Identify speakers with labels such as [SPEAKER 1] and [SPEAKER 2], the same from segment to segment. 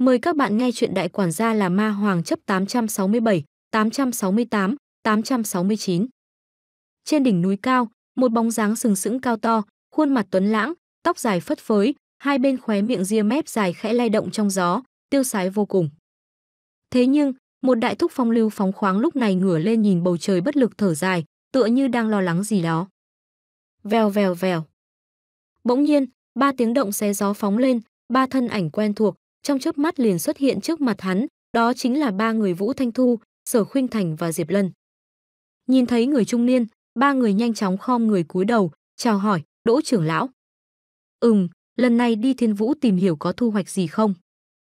[SPEAKER 1] Mời các bạn nghe chuyện Đại quản gia là ma hoàng chấp 867, 868, 869. Trên đỉnh núi cao, một bóng dáng sừng sững cao to, khuôn mặt tuấn lãng, tóc dài phất phới, hai bên khóe miệng ria mép dài khẽ lay động trong gió, tiêu sái vô cùng. Thế nhưng, một đại thúc phong lưu phóng khoáng lúc này ngửa lên nhìn bầu trời bất lực thở dài, tựa như đang lo lắng gì đó. Vèo vèo vèo. Bỗng nhiên, ba tiếng động xé gió phóng lên, ba thân ảnh quen thuộc, trong chớp mắt liền xuất hiện trước mặt hắn, đó chính là ba người Vũ Thanh Thu, Sở Khuynh Thành và Diệp Lân. Nhìn thấy người trung niên, ba người nhanh chóng khom người cúi đầu, chào hỏi, "Đỗ trưởng lão." "Ừm, lần này đi Thiên Vũ tìm hiểu có thu hoạch gì không?"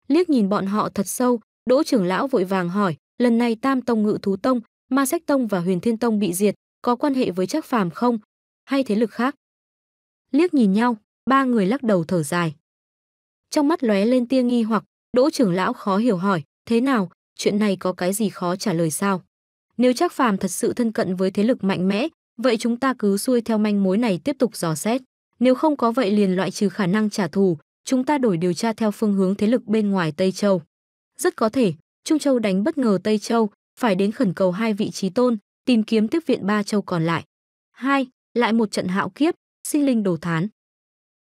[SPEAKER 1] Liếc nhìn bọn họ thật sâu, Đỗ trưởng lão vội vàng hỏi, "Lần này Tam tông Ngự thú tông, Ma Sách tông và Huyền Thiên tông bị diệt, có quan hệ với Trác Phàm không, hay thế lực khác?" Liếc nhìn nhau, ba người lắc đầu thở dài trong mắt lóe lên tia nghi hoặc, Đỗ trưởng lão khó hiểu hỏi, thế nào, chuyện này có cái gì khó trả lời sao? Nếu chắc Phàm thật sự thân cận với thế lực mạnh mẽ, vậy chúng ta cứ xuôi theo manh mối này tiếp tục dò xét. Nếu không có vậy liền loại trừ khả năng trả thù, chúng ta đổi điều tra theo phương hướng thế lực bên ngoài Tây Châu. Rất có thể, Trung Châu đánh bất ngờ Tây Châu, phải đến khẩn cầu hai vị trí tôn, tìm kiếm tiếp viện ba châu còn lại. Hai, lại một trận hạo kiếp, sinh linh đồ thán.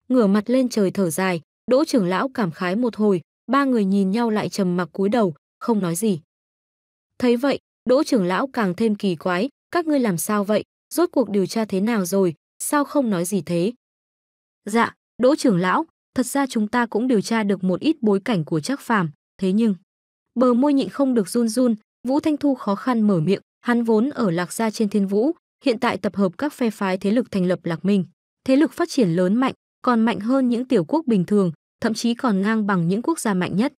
[SPEAKER 1] Ngửa mặt lên trời thở dài, Đỗ trưởng lão cảm khái một hồi, ba người nhìn nhau lại trầm mặc cúi đầu, không nói gì. Thấy vậy, Đỗ trưởng lão càng thêm kỳ quái, các ngươi làm sao vậy, rốt cuộc điều tra thế nào rồi, sao không nói gì thế? Dạ, Đỗ trưởng lão, thật ra chúng ta cũng điều tra được một ít bối cảnh của Trác Phàm, thế nhưng bờ môi nhịn không được run run, Vũ Thanh Thu khó khăn mở miệng, hắn vốn ở Lạc Gia trên Thiên Vũ, hiện tại tập hợp các phe phái thế lực thành lập Lạc Minh, thế lực phát triển lớn mạnh, còn mạnh hơn những tiểu quốc bình thường, thậm chí còn ngang bằng những quốc gia mạnh nhất.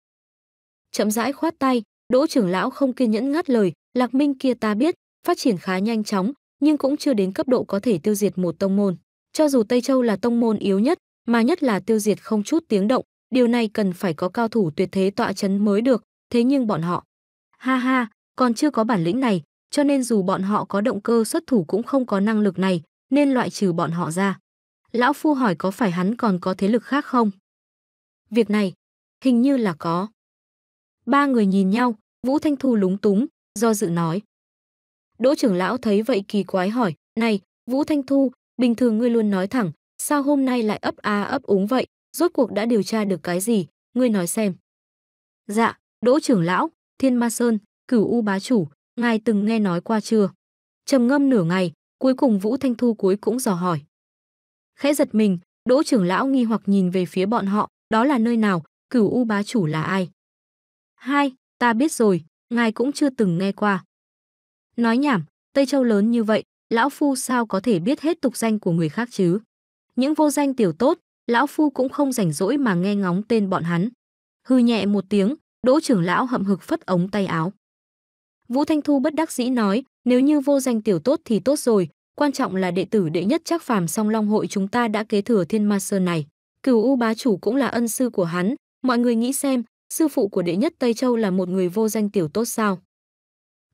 [SPEAKER 1] Chậm rãi khoát tay, Đỗ trưởng lão không kiên nhẫn ngắt lời, Lạc Minh kia ta biết, phát triển khá nhanh chóng, nhưng cũng chưa đến cấp độ có thể tiêu diệt một tông môn. Cho dù Tây Châu là tông môn yếu nhất, mà nhất là tiêu diệt không chút tiếng động, điều này cần phải có cao thủ tuyệt thế tọa chấn mới được, thế nhưng bọn họ. Ha ha, còn chưa có bản lĩnh này, cho nên dù bọn họ có động cơ xuất thủ cũng không có năng lực này, nên loại trừ bọn họ ra. Lão Phu hỏi có phải hắn còn có thế lực khác không? Việc này, hình như là có. Ba người nhìn nhau, Vũ Thanh Thu lúng túng, do dự nói. Đỗ trưởng lão thấy vậy kỳ quái hỏi, này, Vũ Thanh Thu, bình thường ngươi luôn nói thẳng, sao hôm nay lại ấp a ấp úng vậy, rốt cuộc đã điều tra được cái gì, ngươi nói xem. Dạ, Đỗ trưởng lão, Thiên Ma Sơn, Cửu U bá chủ, ngài từng nghe nói qua chưa? Trầm ngâm nửa ngày, cuối cùng Vũ Thanh Thu cuối cũng dò hỏi khẽ giật mình đỗ trưởng lão nghi hoặc nhìn về phía bọn họ đó là nơi nào cửu u bá chủ là ai hai ta biết rồi ngài cũng chưa từng nghe qua nói nhảm tây châu lớn như vậy lão phu sao có thể biết hết tục danh của người khác chứ những vô danh tiểu tốt lão phu cũng không rảnh rỗi mà nghe ngóng tên bọn hắn hư nhẹ một tiếng đỗ trưởng lão hậm hực phất ống tay áo vũ thanh thu bất đắc dĩ nói nếu như vô danh tiểu tốt thì tốt rồi Quan trọng là đệ tử đệ nhất chắc phàm song long hội chúng ta đã kế thừa thiên ma sơn này. Cửu U bá chủ cũng là ân sư của hắn, mọi người nghĩ xem, sư phụ của đệ nhất Tây Châu là một người vô danh tiểu tốt sao?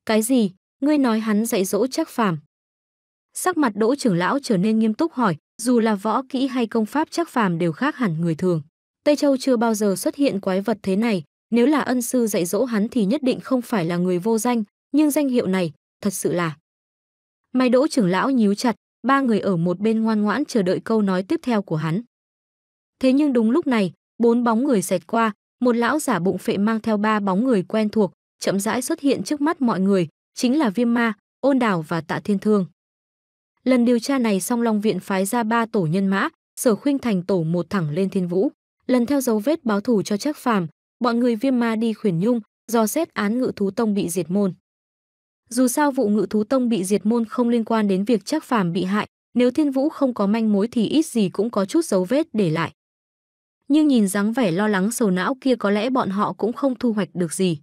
[SPEAKER 1] Cái gì? Ngươi nói hắn dạy dỗ chắc phàm. Sắc mặt đỗ trưởng lão trở nên nghiêm túc hỏi, dù là võ kỹ hay công pháp chắc phàm đều khác hẳn người thường. Tây Châu chưa bao giờ xuất hiện quái vật thế này, nếu là ân sư dạy dỗ hắn thì nhất định không phải là người vô danh, nhưng danh hiệu này thật sự là Mai Đỗ trưởng lão nhíu chặt, ba người ở một bên ngoan ngoãn chờ đợi câu nói tiếp theo của hắn. Thế nhưng đúng lúc này, bốn bóng người xẹt qua, một lão giả bụng phệ mang theo ba bóng người quen thuộc, chậm rãi xuất hiện trước mắt mọi người, chính là Viêm Ma, Ôn Đào và Tạ Thiên Thương. Lần điều tra này song Long viện phái ra ba tổ nhân mã, Sở Khuynh thành tổ một thẳng lên Thiên Vũ, lần theo dấu vết báo thù cho chắc Phàm, bọn người Viêm Ma đi khuyển nhung, do xét án Ngự thú tông bị diệt môn. Dù sao vụ ngự thú tông bị diệt môn không liên quan đến việc chắc Phàm bị hại, nếu Thiên Vũ không có manh mối thì ít gì cũng có chút dấu vết để lại. Nhưng nhìn dáng vẻ lo lắng sầu não kia có lẽ bọn họ cũng không thu hoạch được gì.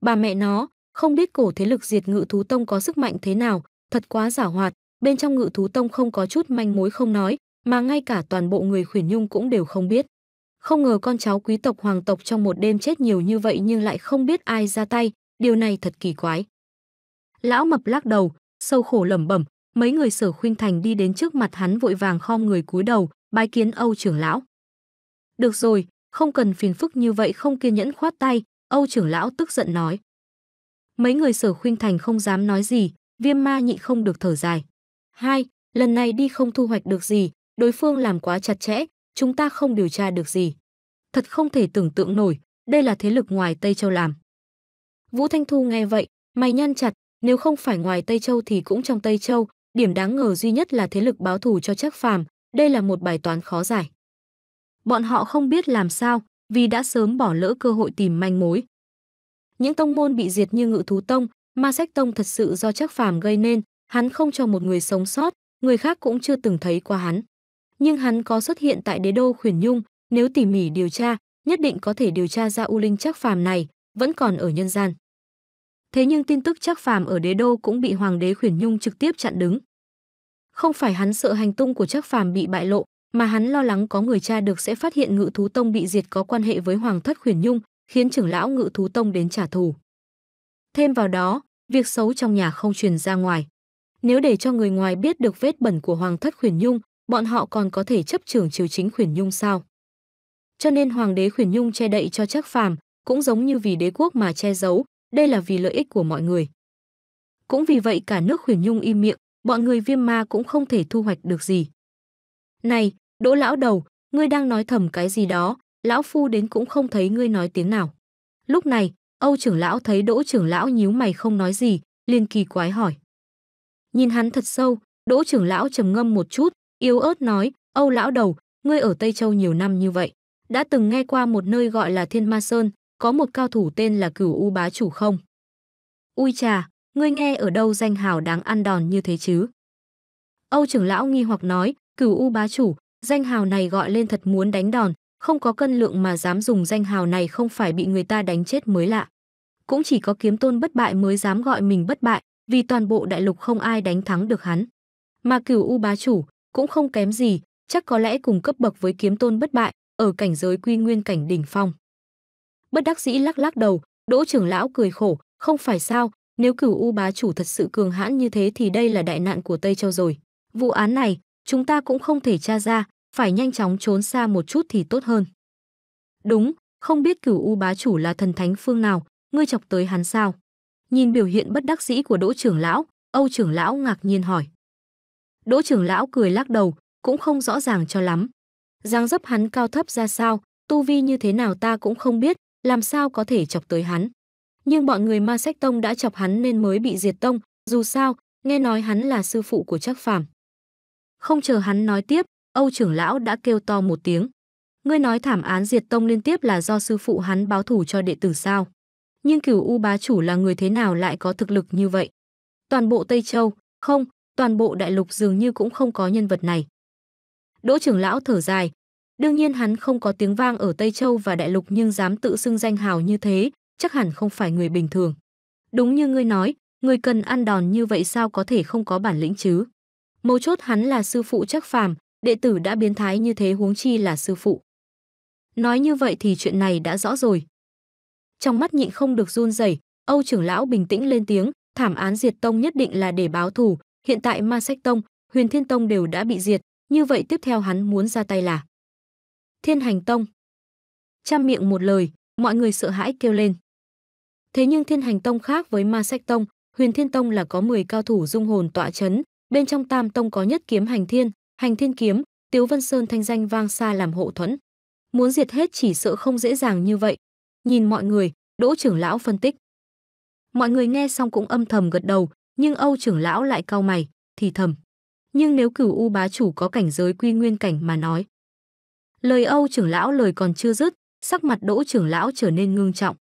[SPEAKER 1] Bà mẹ nó, không biết cổ thế lực diệt ngự thú tông có sức mạnh thế nào, thật quá giả hoạt, bên trong ngự thú tông không có chút manh mối không nói, mà ngay cả toàn bộ người khuyển nhung cũng đều không biết. Không ngờ con cháu quý tộc hoàng tộc trong một đêm chết nhiều như vậy nhưng lại không biết ai ra tay, điều này thật kỳ quái. Lão mập lắc đầu, sâu khổ lẩm bẩm, mấy người sở khuynh thành đi đến trước mặt hắn vội vàng khom người cúi đầu, bái kiến Âu trưởng lão. Được rồi, không cần phiền phức như vậy không kiên nhẫn khoát tay, Âu trưởng lão tức giận nói. Mấy người sở khuynh thành không dám nói gì, viêm ma nhịn không được thở dài. Hai, lần này đi không thu hoạch được gì, đối phương làm quá chặt chẽ, chúng ta không điều tra được gì. Thật không thể tưởng tượng nổi, đây là thế lực ngoài Tây Châu làm. Vũ Thanh Thu nghe vậy, mày nhăn chặt, nếu không phải ngoài Tây Châu thì cũng trong Tây Châu, điểm đáng ngờ duy nhất là thế lực báo thù cho Trác Phàm, đây là một bài toán khó giải. Bọn họ không biết làm sao, vì đã sớm bỏ lỡ cơ hội tìm manh mối. Những tông môn bị diệt như Ngự Thú Tông, Ma Sách Tông thật sự do Trác Phàm gây nên, hắn không cho một người sống sót, người khác cũng chưa từng thấy qua hắn. Nhưng hắn có xuất hiện tại Đế đô Khuyển Nhung, nếu tỉ mỉ điều tra, nhất định có thể điều tra ra U Linh Trác Phàm này vẫn còn ở nhân gian thế nhưng tin tức chắc phàm ở đế đô cũng bị hoàng đế khuyển nhung trực tiếp chặn đứng không phải hắn sợ hành tung của chắc phàm bị bại lộ mà hắn lo lắng có người cha được sẽ phát hiện ngự thú tông bị diệt có quan hệ với hoàng thất khuyển nhung khiến trưởng lão ngự thú tông đến trả thù thêm vào đó việc xấu trong nhà không truyền ra ngoài nếu để cho người ngoài biết được vết bẩn của hoàng thất khuyển nhung bọn họ còn có thể chấp trưởng triều chính khuyển nhung sao cho nên hoàng đế khuyển nhung che đậy cho chắc phàm cũng giống như vì đế quốc mà che giấu đây là vì lợi ích của mọi người. Cũng vì vậy cả nước Huyền Nhung im miệng, bọn người Viêm Ma cũng không thể thu hoạch được gì. Này, Đỗ lão đầu, ngươi đang nói thầm cái gì đó, lão phu đến cũng không thấy ngươi nói tiếng nào. Lúc này, Âu trưởng lão thấy Đỗ trưởng lão nhíu mày không nói gì, liền kỳ quái hỏi. Nhìn hắn thật sâu, Đỗ trưởng lão trầm ngâm một chút, yếu ớt nói, Âu lão đầu, ngươi ở Tây Châu nhiều năm như vậy. Đã từng nghe qua một nơi gọi là Thiên Ma Sơn, có một cao thủ tên là cửu u bá chủ không? Ui chà, ngươi nghe ở đâu danh hào đáng ăn đòn như thế chứ? Âu trưởng lão nghi hoặc nói, cửu u bá chủ, danh hào này gọi lên thật muốn đánh đòn, không có cân lượng mà dám dùng danh hào này không phải bị người ta đánh chết mới lạ. Cũng chỉ có kiếm tôn bất bại mới dám gọi mình bất bại, vì toàn bộ đại lục không ai đánh thắng được hắn. Mà cửu u bá chủ, cũng không kém gì, chắc có lẽ cùng cấp bậc với kiếm tôn bất bại, ở cảnh giới quy nguyên cảnh đỉnh phong bất đắc dĩ lắc lắc đầu đỗ trưởng lão cười khổ không phải sao nếu cửu u bá chủ thật sự cường hãn như thế thì đây là đại nạn của tây châu rồi vụ án này chúng ta cũng không thể tra ra phải nhanh chóng trốn xa một chút thì tốt hơn đúng không biết cửu u bá chủ là thần thánh phương nào ngươi chọc tới hắn sao nhìn biểu hiện bất đắc dĩ của đỗ trưởng lão âu trưởng lão ngạc nhiên hỏi đỗ trưởng lão cười lắc đầu cũng không rõ ràng cho lắm dáng dấp hắn cao thấp ra sao tu vi như thế nào ta cũng không biết làm sao có thể chọc tới hắn. Nhưng bọn người Ma Sách Tông đã chọc hắn nên mới bị diệt tông, dù sao, nghe nói hắn là sư phụ của Trác Phàm. Không chờ hắn nói tiếp, Âu trưởng lão đã kêu to một tiếng. Ngươi nói thảm án diệt tông liên tiếp là do sư phụ hắn báo thù cho đệ tử sao? Nhưng cửu U bá chủ là người thế nào lại có thực lực như vậy? Toàn bộ Tây Châu, không, toàn bộ đại lục dường như cũng không có nhân vật này. Đỗ trưởng lão thở dài, Đương nhiên hắn không có tiếng vang ở Tây Châu và Đại Lục nhưng dám tự xưng danh hào như thế, chắc hẳn không phải người bình thường. Đúng như ngươi nói, người cần ăn đòn như vậy sao có thể không có bản lĩnh chứ? Mấu chốt hắn là sư phụ chắc phàm, đệ tử đã biến thái như thế huống chi là sư phụ. Nói như vậy thì chuyện này đã rõ rồi. Trong mắt nhịn không được run rẩy, Âu trưởng lão bình tĩnh lên tiếng, thảm án diệt tông nhất định là để báo thù, hiện tại Ma Sách Tông, Huyền Thiên Tông đều đã bị diệt, như vậy tiếp theo hắn muốn ra tay là Thiên Hành Tông. Trăm miệng một lời, mọi người sợ hãi kêu lên. Thế nhưng Thiên Hành Tông khác với Ma Sách Tông, Huyền Thiên Tông là có 10 cao thủ dung hồn tọa chấn, bên trong Tam Tông có nhất kiếm hành thiên, hành thiên kiếm, Tiếu Vân Sơn thanh danh vang xa làm hộ thuẫn. Muốn diệt hết chỉ sợ không dễ dàng như vậy. Nhìn mọi người, Đỗ trưởng lão phân tích. Mọi người nghe xong cũng âm thầm gật đầu, nhưng Âu trưởng lão lại cau mày, thì thầm. Nhưng nếu cửu u bá chủ có cảnh giới quy nguyên cảnh mà nói, Lời Âu trưởng lão lời còn chưa dứt, sắc mặt Đỗ trưởng lão trở nên ngưng trọng.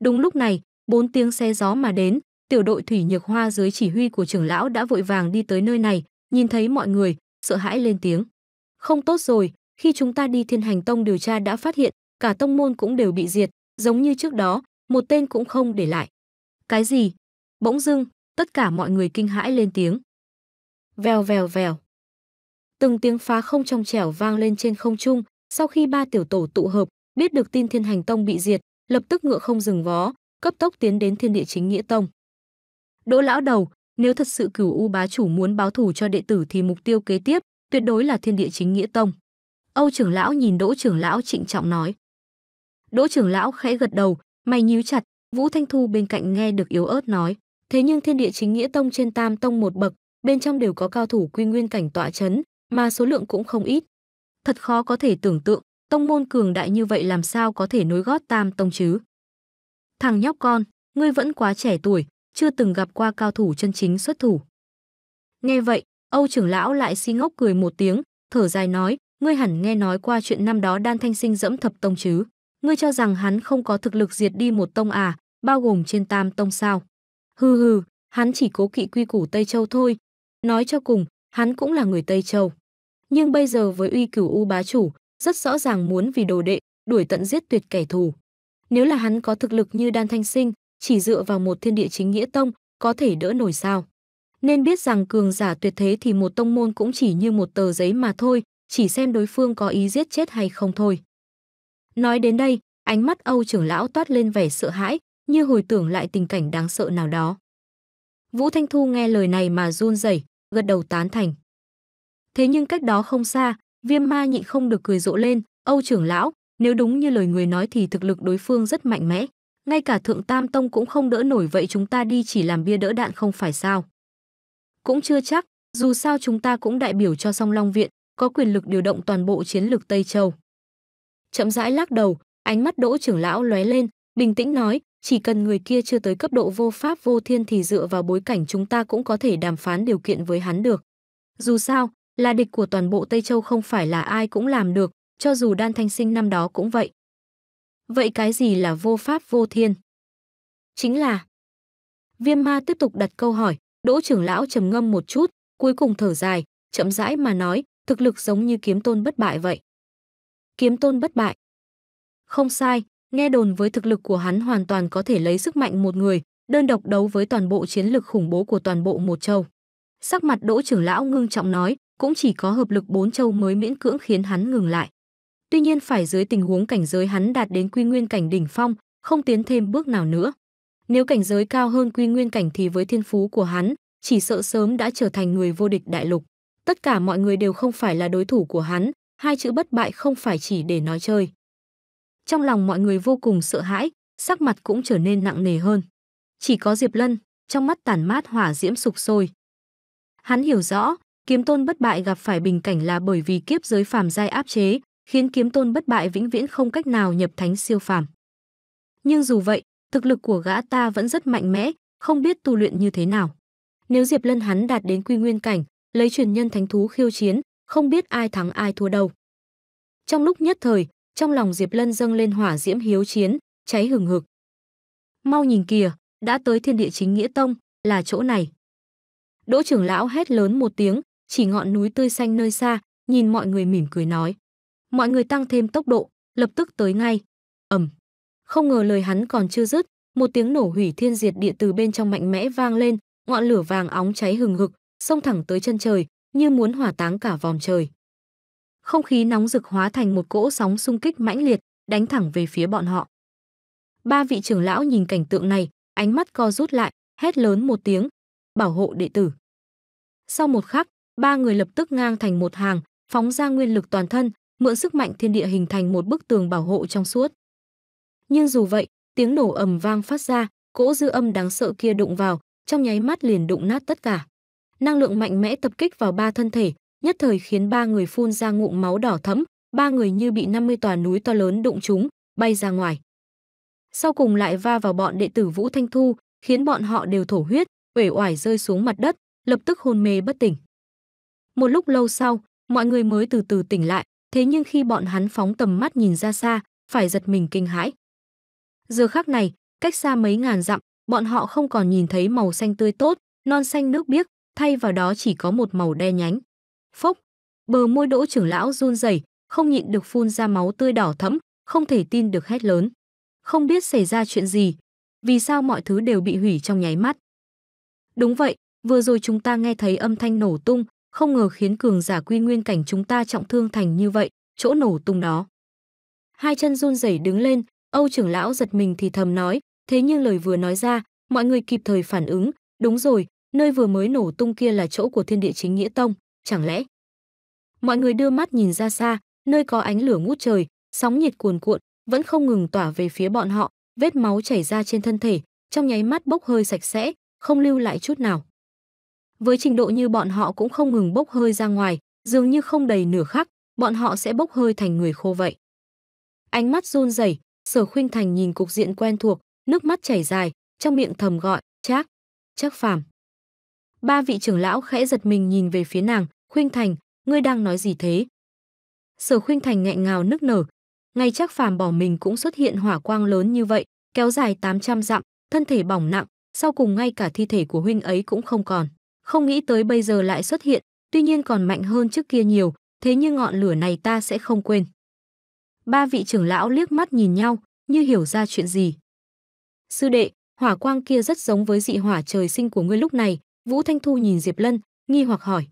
[SPEAKER 1] Đúng lúc này, bốn tiếng xe gió mà đến, tiểu đội thủy nhược hoa dưới chỉ huy của trưởng lão đã vội vàng đi tới nơi này, nhìn thấy mọi người, sợ hãi lên tiếng. Không tốt rồi, khi chúng ta đi thiên hành tông điều tra đã phát hiện, cả tông môn cũng đều bị diệt, giống như trước đó, một tên cũng không để lại. Cái gì? Bỗng dưng, tất cả mọi người kinh hãi lên tiếng. Vèo vèo vèo. Từng tiếng phá không trong trẻo vang lên trên không trung, sau khi ba tiểu tổ tụ hợp, biết được tin Thiên Hành Tông bị diệt, lập tức ngựa không dừng vó, cấp tốc tiến đến Thiên Địa Chính Nghĩa Tông. Đỗ lão đầu, nếu thật sự Cửu U bá chủ muốn báo thù cho đệ tử thì mục tiêu kế tiếp tuyệt đối là Thiên Địa Chính Nghĩa Tông. Âu trưởng lão nhìn Đỗ trưởng lão trịnh trọng nói. Đỗ trưởng lão khẽ gật đầu, mày nhíu chặt, Vũ Thanh Thu bên cạnh nghe được yếu ớt nói, thế nhưng Thiên Địa Chính Nghĩa Tông trên Tam Tông một bậc, bên trong đều có cao thủ quy nguyên cảnh tọa chấn, mà số lượng cũng không ít, Thật khó có thể tưởng tượng, tông môn cường đại như vậy làm sao có thể nối gót tam tông chứ. Thằng nhóc con, ngươi vẫn quá trẻ tuổi, chưa từng gặp qua cao thủ chân chính xuất thủ. Nghe vậy, Âu trưởng lão lại si ngốc cười một tiếng, thở dài nói, ngươi hẳn nghe nói qua chuyện năm đó đan thanh sinh dẫm thập tông chứ. Ngươi cho rằng hắn không có thực lực diệt đi một tông à, bao gồm trên tam tông sao. Hừ hừ, hắn chỉ cố kỵ quy củ Tây Châu thôi. Nói cho cùng, hắn cũng là người Tây Châu nhưng bây giờ với uy cửu u bá chủ, rất rõ ràng muốn vì đồ đệ, đuổi tận giết tuyệt kẻ thù. Nếu là hắn có thực lực như Đan Thanh Sinh, chỉ dựa vào một thiên địa chính nghĩa tông, có thể đỡ nổi sao? Nên biết rằng cường giả tuyệt thế thì một tông môn cũng chỉ như một tờ giấy mà thôi, chỉ xem đối phương có ý giết chết hay không thôi. Nói đến đây, ánh mắt Âu trưởng lão toát lên vẻ sợ hãi, như hồi tưởng lại tình cảnh đáng sợ nào đó. Vũ Thanh Thu nghe lời này mà run rẩy, gật đầu tán thành. Thế nhưng cách đó không xa, viêm ma nhịn không được cười rộ lên, Âu trưởng lão, nếu đúng như lời người nói thì thực lực đối phương rất mạnh mẽ. Ngay cả thượng tam tông cũng không đỡ nổi vậy chúng ta đi chỉ làm bia đỡ đạn không phải sao. Cũng chưa chắc, dù sao chúng ta cũng đại biểu cho song long viện, có quyền lực điều động toàn bộ chiến lược Tây Châu. Chậm rãi lắc đầu, ánh mắt đỗ trưởng lão lóe lên, bình tĩnh nói, chỉ cần người kia chưa tới cấp độ vô pháp vô thiên thì dựa vào bối cảnh chúng ta cũng có thể đàm phán điều kiện với hắn được. Dù sao, là địch của toàn bộ Tây Châu không phải là ai cũng làm được, cho dù đan thanh sinh năm đó cũng vậy. Vậy cái gì là vô pháp vô thiên? Chính là... Viêm ma tiếp tục đặt câu hỏi, đỗ trưởng lão trầm ngâm một chút, cuối cùng thở dài, chậm rãi mà nói, thực lực giống như kiếm tôn bất bại vậy. Kiếm tôn bất bại. Không sai, nghe đồn với thực lực của hắn hoàn toàn có thể lấy sức mạnh một người, đơn độc đấu với toàn bộ chiến lực khủng bố của toàn bộ một châu. Sắc mặt đỗ trưởng lão ngưng trọng nói, cũng chỉ có hợp lực bốn châu mới miễn cưỡng khiến hắn ngừng lại. Tuy nhiên phải dưới tình huống cảnh giới hắn đạt đến quy nguyên cảnh đỉnh phong, không tiến thêm bước nào nữa. Nếu cảnh giới cao hơn quy nguyên cảnh thì với thiên phú của hắn, chỉ sợ sớm đã trở thành người vô địch đại lục. Tất cả mọi người đều không phải là đối thủ của hắn, hai chữ bất bại không phải chỉ để nói chơi. Trong lòng mọi người vô cùng sợ hãi, sắc mặt cũng trở nên nặng nề hơn. Chỉ có Diệp Lân, trong mắt tàn mát hỏa diễm sục sôi. Hắn hiểu rõ, kiếm tôn bất bại gặp phải bình cảnh là bởi vì kiếp giới phàm giai áp chế, khiến kiếm tôn bất bại vĩnh viễn không cách nào nhập thánh siêu phàm. Nhưng dù vậy, thực lực của gã ta vẫn rất mạnh mẽ, không biết tu luyện như thế nào. Nếu Diệp Lân hắn đạt đến quy nguyên cảnh, lấy truyền nhân thánh thú khiêu chiến, không biết ai thắng ai thua đâu. Trong lúc nhất thời, trong lòng Diệp Lân dâng lên hỏa diễm hiếu chiến, cháy hừng hực. Mau nhìn kìa, đã tới thiên địa chính nghĩa tông, là chỗ này. Đỗ trưởng lão hét lớn một tiếng, chỉ ngọn núi tươi xanh nơi xa, nhìn mọi người mỉm cười nói. Mọi người tăng thêm tốc độ, lập tức tới ngay. Ầm. Không ngờ lời hắn còn chưa dứt, một tiếng nổ hủy thiên diệt địa từ bên trong mạnh mẽ vang lên, ngọn lửa vàng óng cháy hừng hực, xông thẳng tới chân trời, như muốn hỏa táng cả vòng trời. Không khí nóng rực hóa thành một cỗ sóng xung kích mãnh liệt, đánh thẳng về phía bọn họ. Ba vị trưởng lão nhìn cảnh tượng này, ánh mắt co rút lại, hét lớn một tiếng, bảo hộ đệ tử. Sau một khắc, ba người lập tức ngang thành một hàng, phóng ra nguyên lực toàn thân, mượn sức mạnh thiên địa hình thành một bức tường bảo hộ trong suốt. Nhưng dù vậy, tiếng nổ ầm vang phát ra, cỗ dư âm đáng sợ kia đụng vào, trong nháy mắt liền đụng nát tất cả. Năng lượng mạnh mẽ tập kích vào ba thân thể, nhất thời khiến ba người phun ra ngụm máu đỏ thẫm, ba người như bị 50 tòa núi to lớn đụng chúng, bay ra ngoài. Sau cùng lại va vào bọn đệ tử Vũ Thanh Thu, khiến bọn họ đều thổ huyết, uể oải rơi xuống mặt đất, lập tức hôn mê bất tỉnh. Một lúc lâu sau, mọi người mới từ từ tỉnh lại, thế nhưng khi bọn hắn phóng tầm mắt nhìn ra xa, phải giật mình kinh hãi. Giờ khắc này, cách xa mấy ngàn dặm, bọn họ không còn nhìn thấy màu xanh tươi tốt, non xanh nước biếc, thay vào đó chỉ có một màu đen nhánh. Phốc, bờ môi đỗ trưởng lão run rẩy, không nhịn được phun ra máu tươi đỏ thẫm, không thể tin được hét lớn. Không biết xảy ra chuyện gì, vì sao mọi thứ đều bị hủy trong nháy mắt. Đúng vậy, vừa rồi chúng ta nghe thấy âm thanh nổ tung, không ngờ khiến cường giả quy nguyên cảnh chúng ta trọng thương thành như vậy, chỗ nổ tung đó. Hai chân run rẩy đứng lên, Âu trưởng lão giật mình thì thầm nói, thế nhưng lời vừa nói ra, mọi người kịp thời phản ứng, đúng rồi, nơi vừa mới nổ tung kia là chỗ của thiên địa chính nghĩa tông, chẳng lẽ? Mọi người đưa mắt nhìn ra xa, nơi có ánh lửa ngút trời, sóng nhiệt cuồn cuộn, vẫn không ngừng tỏa về phía bọn họ, vết máu chảy ra trên thân thể, trong nháy mắt bốc hơi sạch sẽ, không lưu lại chút nào. Với trình độ như bọn họ cũng không ngừng bốc hơi ra ngoài, dường như không đầy nửa khắc, bọn họ sẽ bốc hơi thành người khô vậy. Ánh mắt run rẩy, Sở Khuynh Thành nhìn cục diện quen thuộc, nước mắt chảy dài, trong miệng thầm gọi, "Trác, Trác Phàm." Ba vị trưởng lão khẽ giật mình nhìn về phía nàng, "Khuynh Thành, ngươi đang nói gì thế?" Sở Khuynh Thành nghẹn ngào nức nở, ngay Trác Phàm bỏ mình cũng xuất hiện hỏa quang lớn như vậy, kéo dài 800 dặm, thân thể bỏng nặng, sau cùng ngay cả thi thể của huynh ấy cũng không còn không nghĩ tới bây giờ lại xuất hiện, tuy nhiên còn mạnh hơn trước kia nhiều, thế nhưng ngọn lửa này ta sẽ không quên. Ba vị trưởng lão liếc mắt nhìn nhau, như hiểu ra chuyện gì. Sư đệ, hỏa quang kia rất giống với dị hỏa trời sinh của ngươi lúc này, Vũ Thanh Thu nhìn Diệp Lân, nghi hoặc hỏi.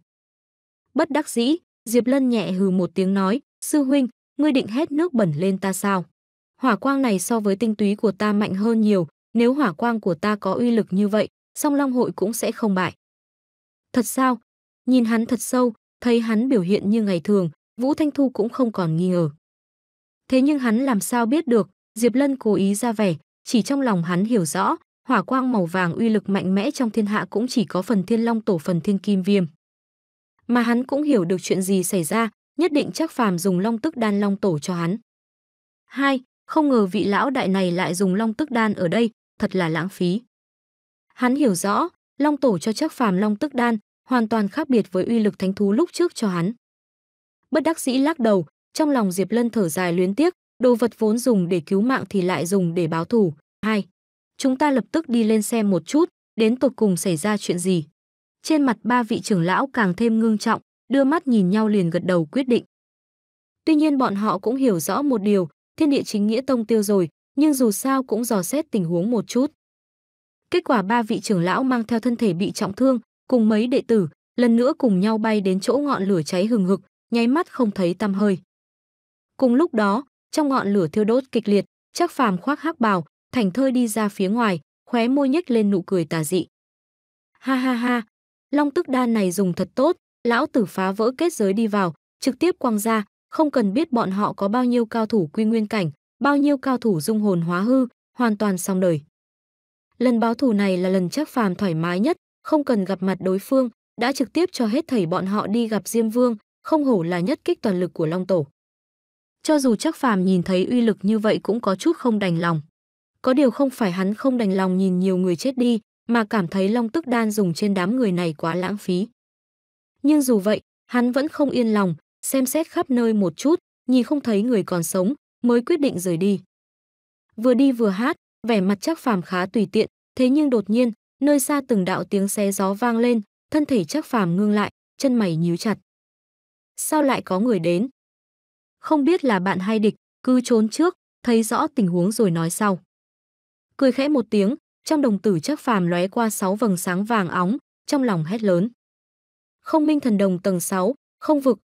[SPEAKER 1] Bất đắc dĩ, Diệp Lân nhẹ hừ một tiếng nói, sư huynh, ngươi định hét nước bẩn lên ta sao? Hỏa quang này so với tinh túy của ta mạnh hơn nhiều, nếu hỏa quang của ta có uy lực như vậy, song long hội cũng sẽ không bại. Thật sao? Nhìn hắn thật sâu, thấy hắn biểu hiện như ngày thường, Vũ Thanh Thu cũng không còn nghi ngờ. Thế nhưng hắn làm sao biết được, Diệp Lân cố ý ra vẻ, chỉ trong lòng hắn hiểu rõ, hỏa quang màu vàng uy lực mạnh mẽ trong thiên hạ cũng chỉ có phần thiên long tổ phần thiên kim viêm. Mà hắn cũng hiểu được chuyện gì xảy ra, nhất định chắc phàm dùng long tức đan long tổ cho hắn. Hai, không ngờ vị lão đại này lại dùng long tức đan ở đây, thật là lãng phí. Hắn hiểu rõ, long tổ cho chắc phàm long tức đan, hoàn toàn khác biệt với uy lực thánh thú lúc trước cho hắn. Bất đắc dĩ lắc đầu, trong lòng Diệp Lân thở dài luyến tiếc, đồ vật vốn dùng để cứu mạng thì lại dùng để báo thù. Hai, chúng ta lập tức đi lên xem một chút, đến tột cùng xảy ra chuyện gì. Trên mặt ba vị trưởng lão càng thêm ngưng trọng, đưa mắt nhìn nhau liền gật đầu quyết định. Tuy nhiên bọn họ cũng hiểu rõ một điều, thiên địa chính nghĩa tông tiêu rồi, nhưng dù sao cũng dò xét tình huống một chút. Kết quả ba vị trưởng lão mang theo thân thể bị trọng thương, cùng mấy đệ tử, lần nữa cùng nhau bay đến chỗ ngọn lửa cháy hừng hực, nháy mắt không thấy tăm hơi. Cùng lúc đó, trong ngọn lửa thiêu đốt kịch liệt, Trác Phàm khoác hắc bào, thành thơi đi ra phía ngoài, khóe môi nhếch lên nụ cười tà dị. Ha ha ha, Long Tức Đan này dùng thật tốt, lão tử phá vỡ kết giới đi vào, trực tiếp quang ra, không cần biết bọn họ có bao nhiêu cao thủ quy nguyên cảnh, bao nhiêu cao thủ dung hồn hóa hư, hoàn toàn xong đời. Lần báo thù này là lần Trác Phàm thoải mái nhất, không cần gặp mặt đối phương, đã trực tiếp cho hết thầy bọn họ đi gặp Diêm Vương, không hổ là nhất kích toàn lực của Long Tổ. Cho dù chắc phàm nhìn thấy uy lực như vậy cũng có chút không đành lòng. Có điều không phải hắn không đành lòng nhìn nhiều người chết đi, mà cảm thấy Long Tức Đan dùng trên đám người này quá lãng phí. Nhưng dù vậy, hắn vẫn không yên lòng, xem xét khắp nơi một chút, nhìn không thấy người còn sống, mới quyết định rời đi. Vừa đi vừa hát, vẻ mặt chắc phàm khá tùy tiện, thế nhưng đột nhiên, nơi xa từng đạo tiếng xé gió vang lên, thân thể chắc phàm ngưng lại, chân mày nhíu chặt. Sao lại có người đến? Không biết là bạn hay địch, cứ trốn trước, thấy rõ tình huống rồi nói sau. Cười khẽ một tiếng, trong đồng tử chắc phàm lóe qua sáu vầng sáng vàng óng, trong lòng hét lớn. Không minh thần đồng tầng 6, không vực,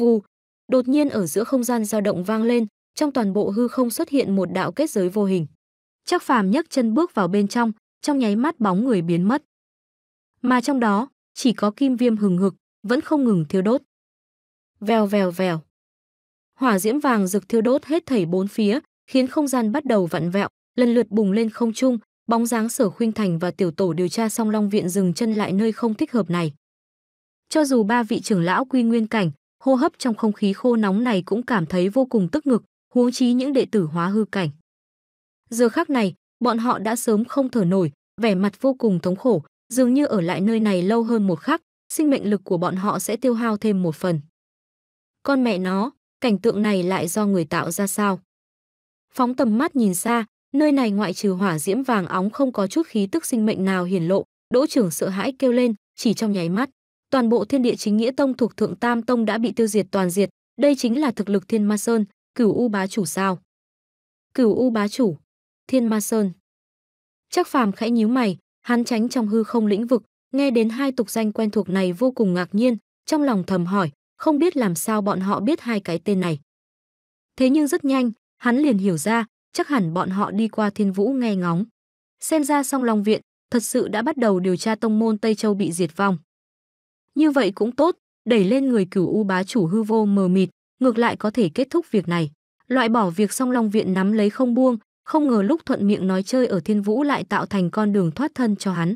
[SPEAKER 1] vù. Đột nhiên ở giữa không gian dao động vang lên, trong toàn bộ hư không xuất hiện một đạo kết giới vô hình. Chắc phàm nhấc chân bước vào bên trong, trong nháy mắt bóng người biến mất. Mà trong đó, chỉ có kim viêm hừng hực, vẫn không ngừng thiêu đốt. Vèo vèo vèo. Hỏa diễm vàng rực thiêu đốt hết thảy bốn phía, khiến không gian bắt đầu vặn vẹo, lần lượt bùng lên không trung, bóng dáng Sở Khuynh Thành và tiểu tổ điều tra song Long viện dừng chân lại nơi không thích hợp này. Cho dù ba vị trưởng lão quy nguyên cảnh, hô hấp trong không khí khô nóng này cũng cảm thấy vô cùng tức ngực, huống chí những đệ tử hóa hư cảnh. Giờ khắc này, bọn họ đã sớm không thở nổi, vẻ mặt vô cùng thống khổ, dường như ở lại nơi này lâu hơn một khắc, sinh mệnh lực của bọn họ sẽ tiêu hao thêm một phần. Con mẹ nó, cảnh tượng này lại do người tạo ra sao? Phóng tầm mắt nhìn xa, nơi này ngoại trừ hỏa diễm vàng óng không có chút khí tức sinh mệnh nào hiển lộ, Đỗ trưởng sợ hãi kêu lên, chỉ trong nháy mắt, toàn bộ thiên địa chính nghĩa tông thuộc thượng tam tông đã bị tiêu diệt toàn diệt, đây chính là thực lực thiên ma sơn, cửu u bá chủ sao? Cửu u bá chủ, Thiên Ma Sơn. Chắc phàm khẽ nhíu mày, hắn tránh trong hư không lĩnh vực, nghe đến hai tục danh quen thuộc này vô cùng ngạc nhiên, trong lòng thầm hỏi, không biết làm sao bọn họ biết hai cái tên này. Thế nhưng rất nhanh, hắn liền hiểu ra, chắc hẳn bọn họ đi qua thiên vũ nghe ngóng. Xem ra song Long Viện, thật sự đã bắt đầu điều tra tông môn Tây Châu bị diệt vong. Như vậy cũng tốt, đẩy lên người cửu u bá chủ hư vô mờ mịt, ngược lại có thể kết thúc việc này. Loại bỏ việc song Long Viện nắm lấy không buông, không ngờ lúc thuận miệng nói chơi ở Thiên Vũ lại tạo thành con đường thoát thân cho hắn.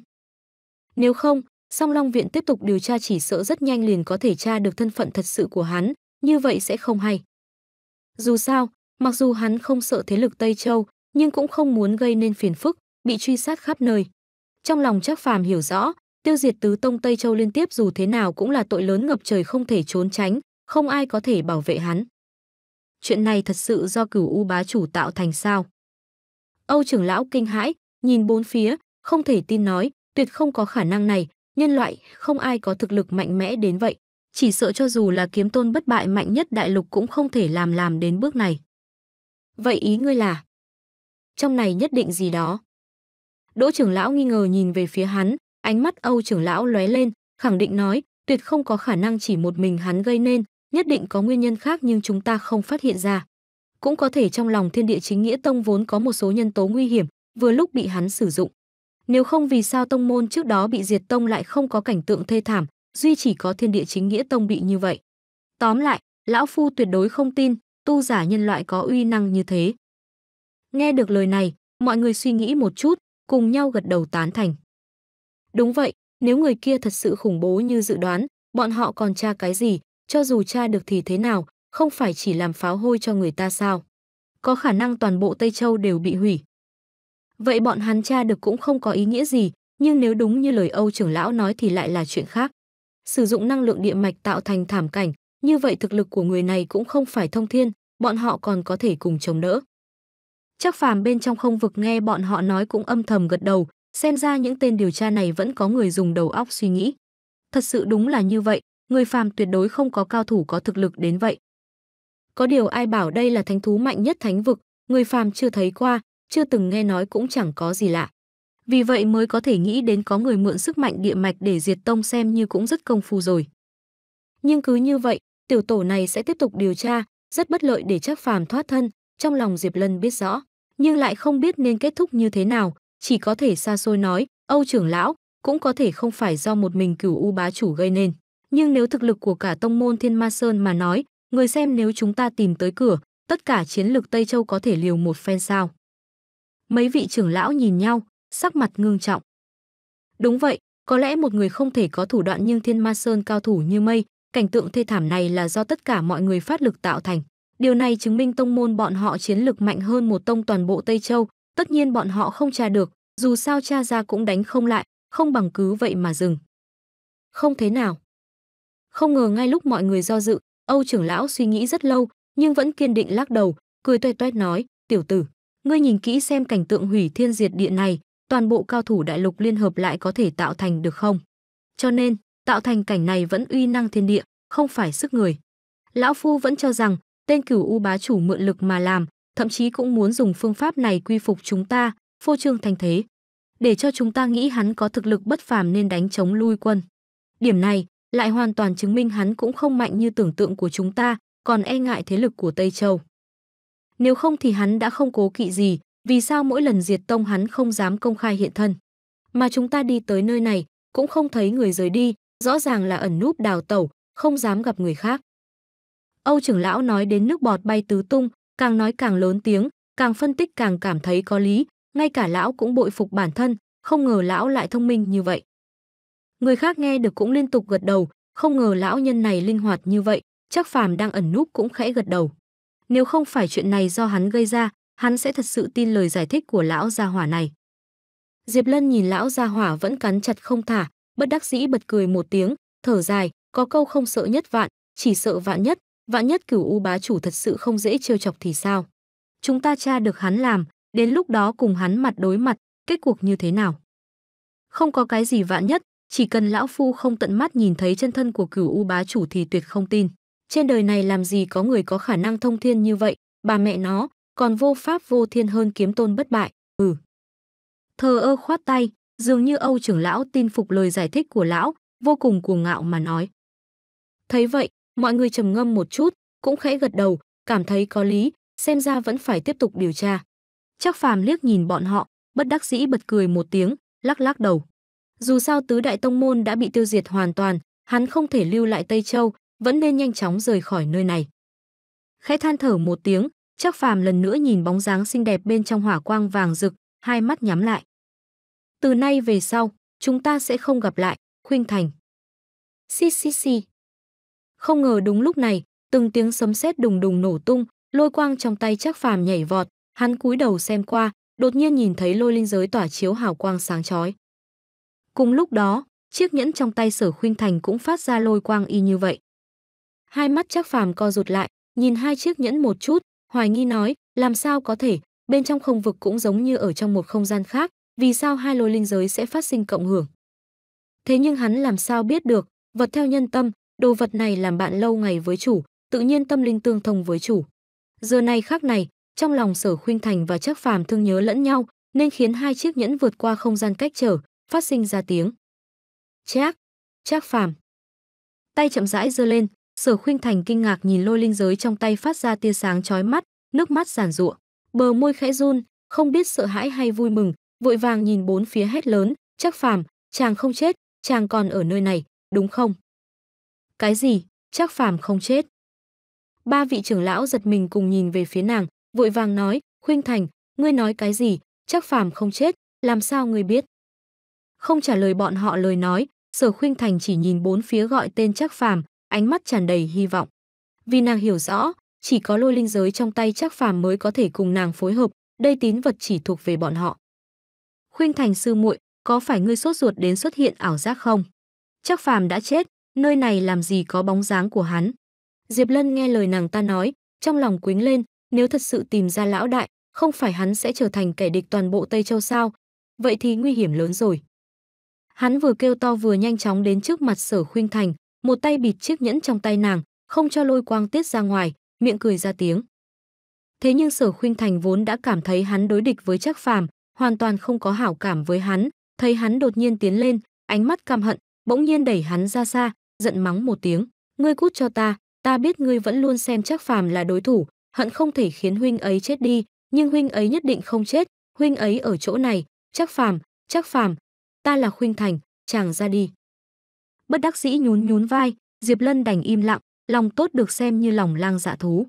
[SPEAKER 1] Nếu không, song Long Viện tiếp tục điều tra chỉ sợ rất nhanh liền có thể tra được thân phận thật sự của hắn, như vậy sẽ không hay. Dù sao, mặc dù hắn không sợ thế lực Tây Châu, nhưng cũng không muốn gây nên phiền phức, bị truy sát khắp nơi. Trong lòng chắc Phàm hiểu rõ, tiêu diệt tứ tông Tây Châu liên tiếp dù thế nào cũng là tội lớn ngập trời không thể trốn tránh, không ai có thể bảo vệ hắn. Chuyện này thật sự do cửu u bá chủ tạo thành sao? Âu trưởng lão kinh hãi, nhìn bốn phía, không thể tin nói, tuyệt không có khả năng này, nhân loại không ai có thực lực mạnh mẽ đến vậy, chỉ sợ cho dù là kiếm tôn bất bại mạnh nhất đại lục cũng không thể làm làm đến bước này. Vậy ý ngươi là? Trong này nhất định gì đó. Đỗ trưởng lão nghi ngờ nhìn về phía hắn, ánh mắt Âu trưởng lão lóe lên, khẳng định nói, tuyệt không có khả năng chỉ một mình hắn gây nên, nhất định có nguyên nhân khác nhưng chúng ta không phát hiện ra cũng có thể trong lòng thiên địa chính nghĩa tông vốn có một số nhân tố nguy hiểm, vừa lúc bị hắn sử dụng. Nếu không vì sao tông môn trước đó bị diệt tông lại không có cảnh tượng thê thảm, duy chỉ có thiên địa chính nghĩa tông bị như vậy. Tóm lại, lão phu tuyệt đối không tin, tu giả nhân loại có uy năng như thế. Nghe được lời này, mọi người suy nghĩ một chút, cùng nhau gật đầu tán thành. Đúng vậy, nếu người kia thật sự khủng bố như dự đoán, bọn họ còn tra cái gì, cho dù tra được thì thế nào, không phải chỉ làm pháo hôi cho người ta sao? Có khả năng toàn bộ Tây Châu đều bị hủy. Vậy bọn hắn tra được cũng không có ý nghĩa gì, nhưng nếu đúng như lời Âu trưởng lão nói thì lại là chuyện khác. Sử dụng năng lượng địa mạch tạo thành thảm cảnh, như vậy thực lực của người này cũng không phải thông thiên, bọn họ còn có thể cùng chống đỡ. Chắc phàm bên trong không vực nghe bọn họ nói cũng âm thầm gật đầu, xem ra những tên điều tra này vẫn có người dùng đầu óc suy nghĩ. Thật sự đúng là như vậy, người phàm tuyệt đối không có cao thủ có thực lực đến vậy. Có điều ai bảo đây là thánh thú mạnh nhất thánh vực, người phàm chưa thấy qua, chưa từng nghe nói cũng chẳng có gì lạ. Vì vậy mới có thể nghĩ đến có người mượn sức mạnh địa mạch để diệt tông xem như cũng rất công phu rồi. Nhưng cứ như vậy, tiểu tổ này sẽ tiếp tục điều tra, rất bất lợi để chắc phàm thoát thân, trong lòng Diệp Lân biết rõ, nhưng lại không biết nên kết thúc như thế nào, chỉ có thể xa xôi nói, Âu trưởng lão, cũng có thể không phải do một mình cửu u bá chủ gây nên. Nhưng nếu thực lực của cả tông môn Thiên Ma Sơn mà nói, Người xem nếu chúng ta tìm tới cửa, tất cả chiến lược Tây Châu có thể liều một phen sao. Mấy vị trưởng lão nhìn nhau, sắc mặt ngưng trọng. Đúng vậy, có lẽ một người không thể có thủ đoạn nhưng Thiên Ma Sơn cao thủ như mây, cảnh tượng thê thảm này là do tất cả mọi người phát lực tạo thành. Điều này chứng minh tông môn bọn họ chiến lực mạnh hơn một tông toàn bộ Tây Châu, tất nhiên bọn họ không tra được, dù sao cha ra cũng đánh không lại, không bằng cứ vậy mà dừng. Không thế nào. Không ngờ ngay lúc mọi người do dự, Âu trưởng lão suy nghĩ rất lâu, nhưng vẫn kiên định lắc đầu, cười toe toét nói, "Tiểu tử, ngươi nhìn kỹ xem cảnh tượng hủy thiên diệt địa này, toàn bộ cao thủ đại lục liên hợp lại có thể tạo thành được không? Cho nên, tạo thành cảnh này vẫn uy năng thiên địa, không phải sức người." Lão phu vẫn cho rằng, tên Cửu U bá chủ mượn lực mà làm, thậm chí cũng muốn dùng phương pháp này quy phục chúng ta, phô trương thành thế, để cho chúng ta nghĩ hắn có thực lực bất phàm nên đánh chống lui quân. Điểm này, lại hoàn toàn chứng minh hắn cũng không mạnh như tưởng tượng của chúng ta, còn e ngại thế lực của Tây Châu. Nếu không thì hắn đã không cố kỵ gì, vì sao mỗi lần diệt tông hắn không dám công khai hiện thân. Mà chúng ta đi tới nơi này, cũng không thấy người rời đi, rõ ràng là ẩn núp đào tẩu, không dám gặp người khác. Âu trưởng lão nói đến nước bọt bay tứ tung, càng nói càng lớn tiếng, càng phân tích càng cảm thấy có lý, ngay cả lão cũng bội phục bản thân, không ngờ lão lại thông minh như vậy. Người khác nghe được cũng liên tục gật đầu, không ngờ lão nhân này linh hoạt như vậy, chắc phàm đang ẩn núp cũng khẽ gật đầu. Nếu không phải chuyện này do hắn gây ra, hắn sẽ thật sự tin lời giải thích của lão gia hỏa này. Diệp Lân nhìn lão gia hỏa vẫn cắn chặt không thả, bất đắc dĩ bật cười một tiếng, thở dài, có câu không sợ nhất vạn, chỉ sợ vạn nhất, vạn nhất cửu u bá chủ thật sự không dễ trêu chọc thì sao? Chúng ta tra được hắn làm, đến lúc đó cùng hắn mặt đối mặt, kết cuộc như thế nào? Không có cái gì vạn nhất, chỉ cần lão phu không tận mắt nhìn thấy chân thân của cửu u bá chủ thì tuyệt không tin trên đời này làm gì có người có khả năng thông thiên như vậy bà mẹ nó còn vô pháp vô thiên hơn kiếm tôn bất bại ừ thờ ơ khoát tay dường như âu trưởng lão tin phục lời giải thích của lão vô cùng cuồng ngạo mà nói thấy vậy mọi người trầm ngâm một chút cũng khẽ gật đầu cảm thấy có lý xem ra vẫn phải tiếp tục điều tra chắc phàm liếc nhìn bọn họ bất đắc dĩ bật cười một tiếng lắc lắc đầu dù sao tứ đại tông môn đã bị tiêu diệt hoàn toàn, hắn không thể lưu lại Tây Châu, vẫn nên nhanh chóng rời khỏi nơi này. Khẽ than thở một tiếng, Trác Phàm lần nữa nhìn bóng dáng xinh đẹp bên trong hỏa quang vàng rực, hai mắt nhắm lại. Từ nay về sau, chúng ta sẽ không gặp lại, khuyên Thành. Xì xì xì. Không ngờ đúng lúc này, từng tiếng sấm sét đùng đùng nổ tung, lôi quang trong tay Trác Phàm nhảy vọt, hắn cúi đầu xem qua, đột nhiên nhìn thấy lôi linh giới tỏa chiếu hào quang sáng chói. Cùng lúc đó, chiếc nhẫn trong tay sở khuynh thành cũng phát ra lôi quang y như vậy. Hai mắt chắc phàm co rụt lại, nhìn hai chiếc nhẫn một chút, hoài nghi nói, làm sao có thể, bên trong không vực cũng giống như ở trong một không gian khác, vì sao hai lôi linh giới sẽ phát sinh cộng hưởng. Thế nhưng hắn làm sao biết được, vật theo nhân tâm, đồ vật này làm bạn lâu ngày với chủ, tự nhiên tâm linh tương thông với chủ. Giờ này khác này, trong lòng sở khuynh thành và chắc phàm thương nhớ lẫn nhau, nên khiến hai chiếc nhẫn vượt qua không gian cách trở, phát sinh ra tiếng. Trác, Trác Phàm. Tay chậm rãi giơ lên, Sở Khuynh Thành kinh ngạc nhìn lôi linh giới trong tay phát ra tia sáng chói mắt, nước mắt giản giụa, bờ môi khẽ run, không biết sợ hãi hay vui mừng, vội vàng nhìn bốn phía hét lớn, "Trác Phàm, chàng không chết, chàng còn ở nơi này, đúng không?" "Cái gì? Trác Phàm không chết?" Ba vị trưởng lão giật mình cùng nhìn về phía nàng, vội vàng nói, "Khuynh Thành, ngươi nói cái gì? Trác Phàm không chết, làm sao ngươi biết?" không trả lời bọn họ lời nói, Sở Khuynh Thành chỉ nhìn bốn phía gọi tên Trác Phàm, ánh mắt tràn đầy hy vọng. Vì nàng hiểu rõ, chỉ có lôi linh giới trong tay Trác Phàm mới có thể cùng nàng phối hợp, đây tín vật chỉ thuộc về bọn họ. Khuynh Thành sư muội, có phải ngươi sốt ruột đến xuất hiện ảo giác không? Trác Phàm đã chết, nơi này làm gì có bóng dáng của hắn? Diệp Lân nghe lời nàng ta nói, trong lòng quính lên, nếu thật sự tìm ra lão đại, không phải hắn sẽ trở thành kẻ địch toàn bộ Tây Châu sao? Vậy thì nguy hiểm lớn rồi. Hắn vừa kêu to vừa nhanh chóng đến trước mặt sở khuyên thành, một tay bịt chiếc nhẫn trong tay nàng, không cho lôi quang tiết ra ngoài, miệng cười ra tiếng. Thế nhưng sở khuyên thành vốn đã cảm thấy hắn đối địch với chắc phàm, hoàn toàn không có hảo cảm với hắn, thấy hắn đột nhiên tiến lên, ánh mắt căm hận, bỗng nhiên đẩy hắn ra xa, giận mắng một tiếng. Ngươi cút cho ta, ta biết ngươi vẫn luôn xem chắc phàm là đối thủ, hận không thể khiến huynh ấy chết đi, nhưng huynh ấy nhất định không chết, huynh ấy ở chỗ này, chắc phàm, chắc phàm, ta là khuynh thành chàng ra đi bất đắc dĩ nhún nhún vai diệp lân đành im lặng lòng tốt được xem như lòng lang dạ thú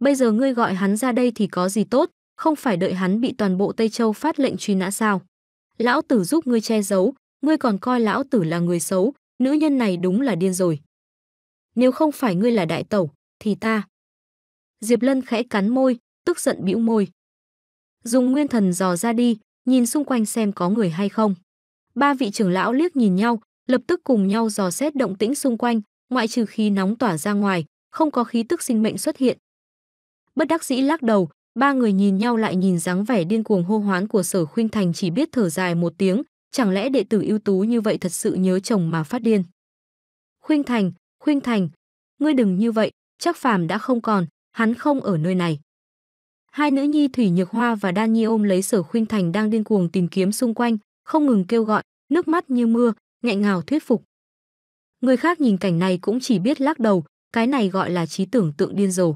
[SPEAKER 1] bây giờ ngươi gọi hắn ra đây thì có gì tốt không phải đợi hắn bị toàn bộ tây châu phát lệnh truy nã sao lão tử giúp ngươi che giấu ngươi còn coi lão tử là người xấu nữ nhân này đúng là điên rồi nếu không phải ngươi là đại tẩu thì ta diệp lân khẽ cắn môi tức giận bĩu môi dùng nguyên thần dò ra đi nhìn xung quanh xem có người hay không Ba vị trưởng lão liếc nhìn nhau, lập tức cùng nhau dò xét động tĩnh xung quanh, ngoại trừ khí nóng tỏa ra ngoài, không có khí tức sinh mệnh xuất hiện. Bất đắc dĩ lắc đầu, ba người nhìn nhau lại nhìn dáng vẻ điên cuồng hô hoán của Sở Khuynh Thành chỉ biết thở dài một tiếng, chẳng lẽ đệ tử ưu tú như vậy thật sự nhớ chồng mà phát điên. Khuynh Thành, Khuynh Thành, ngươi đừng như vậy, chắc phàm đã không còn, hắn không ở nơi này. Hai nữ nhi Thủy Nhược Hoa và Đan Nhi ôm lấy Sở Khuynh Thành đang điên cuồng tìm kiếm xung quanh, không ngừng kêu gọi, nước mắt như mưa, nghẹn ngào thuyết phục. Người khác nhìn cảnh này cũng chỉ biết lắc đầu, cái này gọi là trí tưởng tượng điên rồ.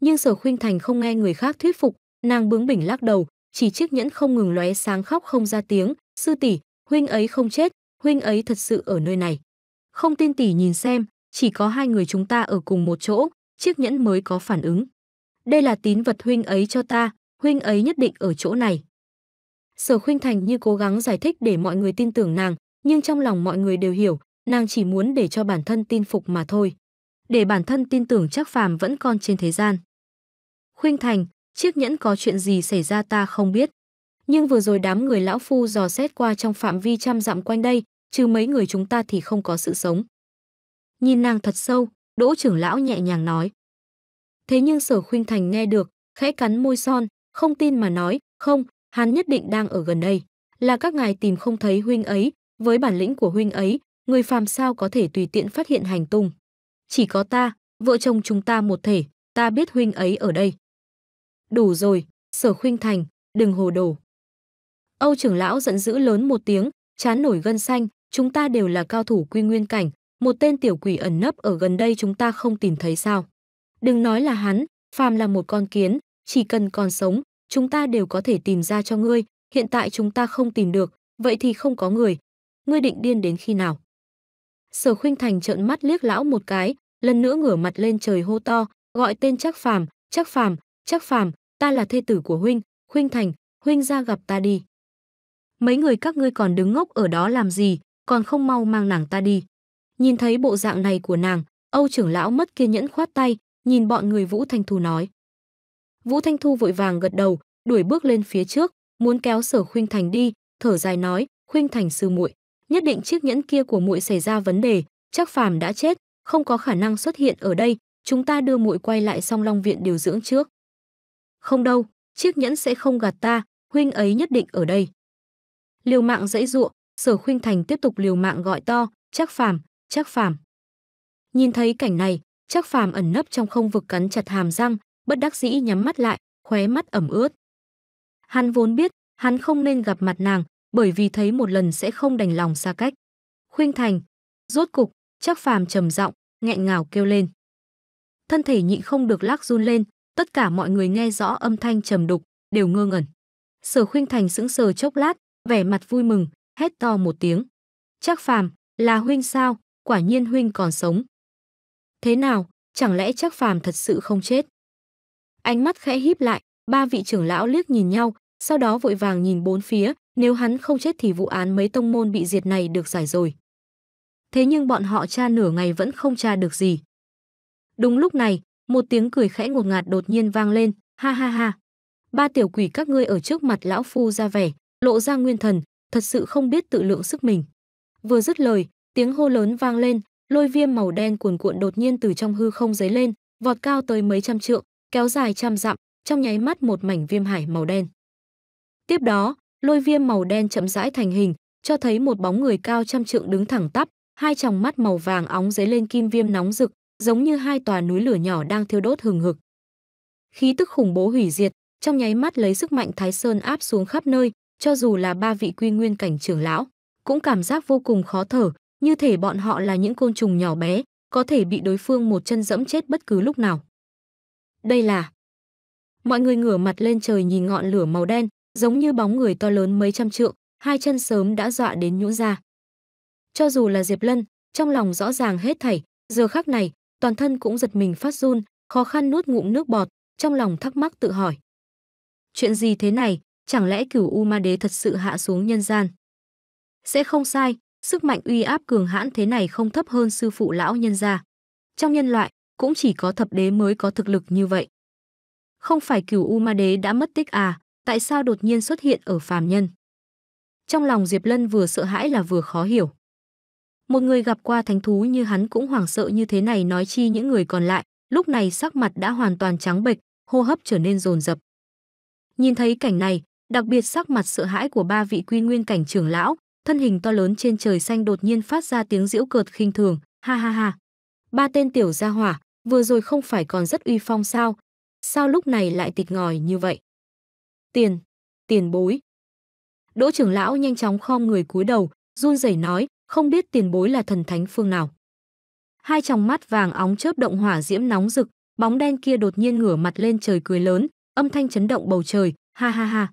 [SPEAKER 1] Nhưng Sở Khuynh Thành không nghe người khác thuyết phục, nàng bướng bỉnh lắc đầu, chỉ chiếc nhẫn không ngừng lóe sáng khóc không ra tiếng, "Sư tỷ, huynh ấy không chết, huynh ấy thật sự ở nơi này." Không tin tỷ nhìn xem, chỉ có hai người chúng ta ở cùng một chỗ, chiếc nhẫn mới có phản ứng. Đây là tín vật huynh ấy cho ta, huynh ấy nhất định ở chỗ này. Sở Khuynh Thành như cố gắng giải thích để mọi người tin tưởng nàng, nhưng trong lòng mọi người đều hiểu, nàng chỉ muốn để cho bản thân tin phục mà thôi. Để bản thân tin tưởng chắc phàm vẫn còn trên thế gian. Khuynh Thành, chiếc nhẫn có chuyện gì xảy ra ta không biết. Nhưng vừa rồi đám người lão phu dò xét qua trong phạm vi trăm dặm quanh đây, trừ mấy người chúng ta thì không có sự sống. Nhìn nàng thật sâu, đỗ trưởng lão nhẹ nhàng nói. Thế nhưng sở khuynh thành nghe được, khẽ cắn môi son, không tin mà nói, không, hắn nhất định đang ở gần đây. Là các ngài tìm không thấy huynh ấy, với bản lĩnh của huynh ấy, người phàm sao có thể tùy tiện phát hiện hành tung. Chỉ có ta, vợ chồng chúng ta một thể, ta biết huynh ấy ở đây. Đủ rồi, sở khuynh thành, đừng hồ đồ. Âu trưởng lão giận dữ lớn một tiếng, chán nổi gân xanh, chúng ta đều là cao thủ quy nguyên cảnh, một tên tiểu quỷ ẩn nấp ở gần đây chúng ta không tìm thấy sao. Đừng nói là hắn, phàm là một con kiến, chỉ cần còn sống, chúng ta đều có thể tìm ra cho ngươi, hiện tại chúng ta không tìm được, vậy thì không có người. Ngươi định điên đến khi nào? Sở Khuynh Thành trợn mắt liếc lão một cái, lần nữa ngửa mặt lên trời hô to, gọi tên Trác Phàm, Trác Phàm, Trác Phàm, ta là thê tử của huynh, Khuynh Thành, huynh ra gặp ta đi. Mấy người các ngươi còn đứng ngốc ở đó làm gì, còn không mau mang nàng ta đi. Nhìn thấy bộ dạng này của nàng, Âu trưởng lão mất kiên nhẫn khoát tay, nhìn bọn người Vũ Thanh Thù nói. Vũ Thanh Thu vội vàng gật đầu, đuổi bước lên phía trước, muốn kéo Sở Khuynh Thành đi, thở dài nói, "Khuynh Thành sư muội, nhất định chiếc nhẫn kia của muội xảy ra vấn đề, chắc phàm đã chết, không có khả năng xuất hiện ở đây, chúng ta đưa muội quay lại Song Long viện điều dưỡng trước." "Không đâu, chiếc nhẫn sẽ không gạt ta, huynh ấy nhất định ở đây." Liều mạng dãy dụa, Sở Khuynh Thành tiếp tục liều mạng gọi to, "Chắc phàm, chắc phàm." Nhìn thấy cảnh này, chắc phàm ẩn nấp trong không vực cắn chặt hàm răng, bất đắc dĩ nhắm mắt lại, khóe mắt ẩm ướt. Hắn vốn biết, hắn không nên gặp mặt nàng, bởi vì thấy một lần sẽ không đành lòng xa cách. Khuynh Thành, rốt cục, chắc phàm trầm giọng, nghẹn ngào kêu lên. Thân thể nhịn không được lắc run lên, tất cả mọi người nghe rõ âm thanh trầm đục, đều ngơ ngẩn. Sở Khuynh Thành sững sờ chốc lát, vẻ mặt vui mừng, hét to một tiếng. Chắc phàm, là huynh sao, quả nhiên huynh còn sống. Thế nào, chẳng lẽ chắc phàm thật sự không chết? ánh mắt khẽ híp lại, ba vị trưởng lão liếc nhìn nhau, sau đó vội vàng nhìn bốn phía, nếu hắn không chết thì vụ án mấy tông môn bị diệt này được giải rồi. Thế nhưng bọn họ tra nửa ngày vẫn không tra được gì. Đúng lúc này, một tiếng cười khẽ ngột ngạt đột nhiên vang lên, ha ha ha. Ba tiểu quỷ các ngươi ở trước mặt lão phu ra vẻ, lộ ra nguyên thần, thật sự không biết tự lượng sức mình. Vừa dứt lời, tiếng hô lớn vang lên, lôi viêm màu đen cuồn cuộn đột nhiên từ trong hư không giấy lên, vọt cao tới mấy trăm trượng, kéo dài trăm dặm, trong nháy mắt một mảnh viêm hải màu đen. Tiếp đó, lôi viêm màu đen chậm rãi thành hình, cho thấy một bóng người cao trăm trượng đứng thẳng tắp, hai tròng mắt màu vàng óng dấy lên kim viêm nóng rực, giống như hai tòa núi lửa nhỏ đang thiêu đốt hừng hực. Khí tức khủng bố hủy diệt, trong nháy mắt lấy sức mạnh Thái Sơn áp xuống khắp nơi, cho dù là ba vị quy nguyên cảnh trưởng lão, cũng cảm giác vô cùng khó thở, như thể bọn họ là những côn trùng nhỏ bé, có thể bị đối phương một chân dẫm chết bất cứ lúc nào đây là... Mọi người ngửa mặt lên trời nhìn ngọn lửa màu đen, giống như bóng người to lớn mấy trăm trượng, hai chân sớm đã dọa đến nhũ ra. Cho dù là Diệp Lân, trong lòng rõ ràng hết thảy, giờ khắc này, toàn thân cũng giật mình phát run, khó khăn nuốt ngụm nước bọt, trong lòng thắc mắc tự hỏi. Chuyện gì thế này, chẳng lẽ cửu U Ma Đế thật sự hạ xuống nhân gian? Sẽ không sai, sức mạnh uy áp cường hãn thế này không thấp hơn sư phụ lão nhân gia. Trong nhân loại, cũng chỉ có thập đế mới có thực lực như vậy. Không phải cửu U Ma Đế đã mất tích à, tại sao đột nhiên xuất hiện ở phàm nhân? Trong lòng Diệp Lân vừa sợ hãi là vừa khó hiểu. Một người gặp qua thánh thú như hắn cũng hoảng sợ như thế này nói chi những người còn lại, lúc này sắc mặt đã hoàn toàn trắng bệch, hô hấp trở nên dồn dập. Nhìn thấy cảnh này, đặc biệt sắc mặt sợ hãi của ba vị quy nguyên cảnh trưởng lão, thân hình to lớn trên trời xanh đột nhiên phát ra tiếng giễu cợt khinh thường, ha ha ha. Ba tên tiểu gia hỏa, vừa rồi không phải còn rất uy phong sao? Sao lúc này lại tịt ngòi như vậy? Tiền, tiền bối. Đỗ trưởng lão nhanh chóng khom người cúi đầu, run rẩy nói, không biết tiền bối là thần thánh phương nào. Hai tròng mắt vàng óng chớp động hỏa diễm nóng rực, bóng đen kia đột nhiên ngửa mặt lên trời cười lớn, âm thanh chấn động bầu trời, ha ha ha.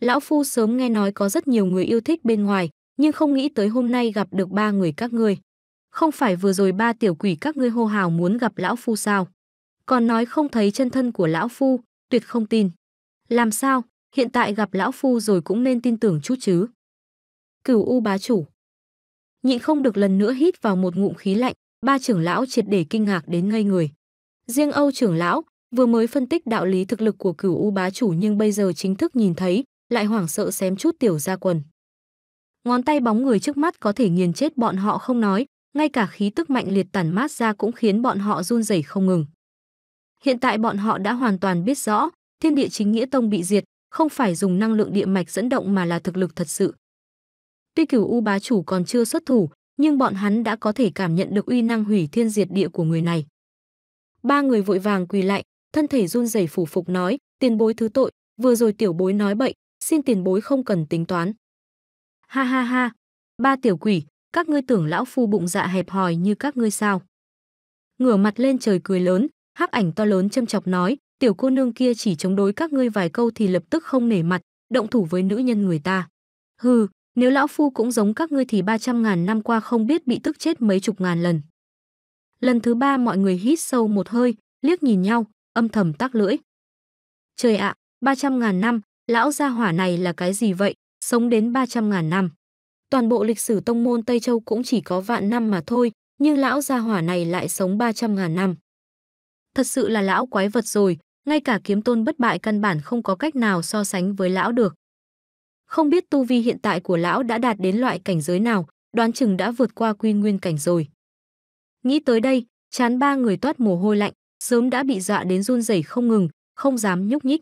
[SPEAKER 1] Lão phu sớm nghe nói có rất nhiều người yêu thích bên ngoài, nhưng không nghĩ tới hôm nay gặp được ba người các ngươi. Không phải vừa rồi ba tiểu quỷ các ngươi hô hào muốn gặp lão phu sao? Còn nói không thấy chân thân của lão phu, tuyệt không tin. Làm sao, hiện tại gặp lão phu rồi cũng nên tin tưởng chút chứ. Cửu U bá chủ. Nhịn không được lần nữa hít vào một ngụm khí lạnh, ba trưởng lão triệt để kinh ngạc đến ngây người. Riêng Âu trưởng lão vừa mới phân tích đạo lý thực lực của Cửu U bá chủ nhưng bây giờ chính thức nhìn thấy, lại hoảng sợ xém chút tiểu ra quần. Ngón tay bóng người trước mắt có thể nghiền chết bọn họ không nói, ngay cả khí tức mạnh liệt tản mát ra cũng khiến bọn họ run rẩy không ngừng. Hiện tại bọn họ đã hoàn toàn biết rõ, Thiên Địa Chính Nghĩa Tông bị diệt, không phải dùng năng lượng địa mạch dẫn động mà là thực lực thật sự. Tuy Cửu U bá chủ còn chưa xuất thủ, nhưng bọn hắn đã có thể cảm nhận được uy năng hủy thiên diệt địa của người này. Ba người vội vàng quỳ lại, thân thể run rẩy phủ phục nói, tiền bối thứ tội, vừa rồi tiểu bối nói bậy, xin tiền bối không cần tính toán. Ha ha ha, ba tiểu quỷ, các ngươi tưởng lão phu bụng dạ hẹp hòi như các ngươi sao? Ngửa mặt lên trời cười lớn, hắc ảnh to lớn châm chọc nói, tiểu cô nương kia chỉ chống đối các ngươi vài câu thì lập tức không nể mặt, động thủ với nữ nhân người ta. Hừ, nếu lão phu cũng giống các ngươi thì ba trăm ngàn năm qua không biết bị tức chết mấy chục ngàn lần. Lần thứ ba mọi người hít sâu một hơi, liếc nhìn nhau, âm thầm tắc lưỡi. Trời ạ, ba trăm ngàn năm, lão gia hỏa này là cái gì vậy, sống đến ba trăm ngàn năm toàn bộ lịch sử tông môn Tây Châu cũng chỉ có vạn năm mà thôi, nhưng lão gia hỏa này lại sống 300 ngàn năm. Thật sự là lão quái vật rồi, ngay cả kiếm tôn bất bại căn bản không có cách nào so sánh với lão được. Không biết tu vi hiện tại của lão đã đạt đến loại cảnh giới nào, đoán chừng đã vượt qua quy nguyên cảnh rồi. Nghĩ tới đây, chán ba người toát mồ hôi lạnh, sớm đã bị dọa đến run rẩy không ngừng, không dám nhúc nhích.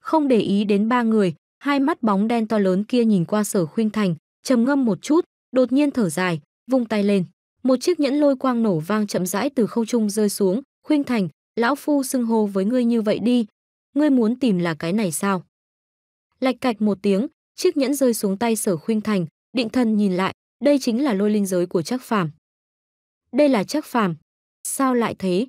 [SPEAKER 1] Không để ý đến ba người, hai mắt bóng đen to lớn kia nhìn qua sở khuyên thành, trầm ngâm một chút, đột nhiên thở dài, vung tay lên. Một chiếc nhẫn lôi quang nổ vang chậm rãi từ không trung rơi xuống, khuynh thành, lão phu xưng hô với ngươi như vậy đi. Ngươi muốn tìm là cái này sao? Lạch cạch một tiếng, chiếc nhẫn rơi xuống tay sở khuynh thành, định thần nhìn lại, đây chính là lôi linh giới của chắc phàm. Đây là chắc phàm. Sao lại thế?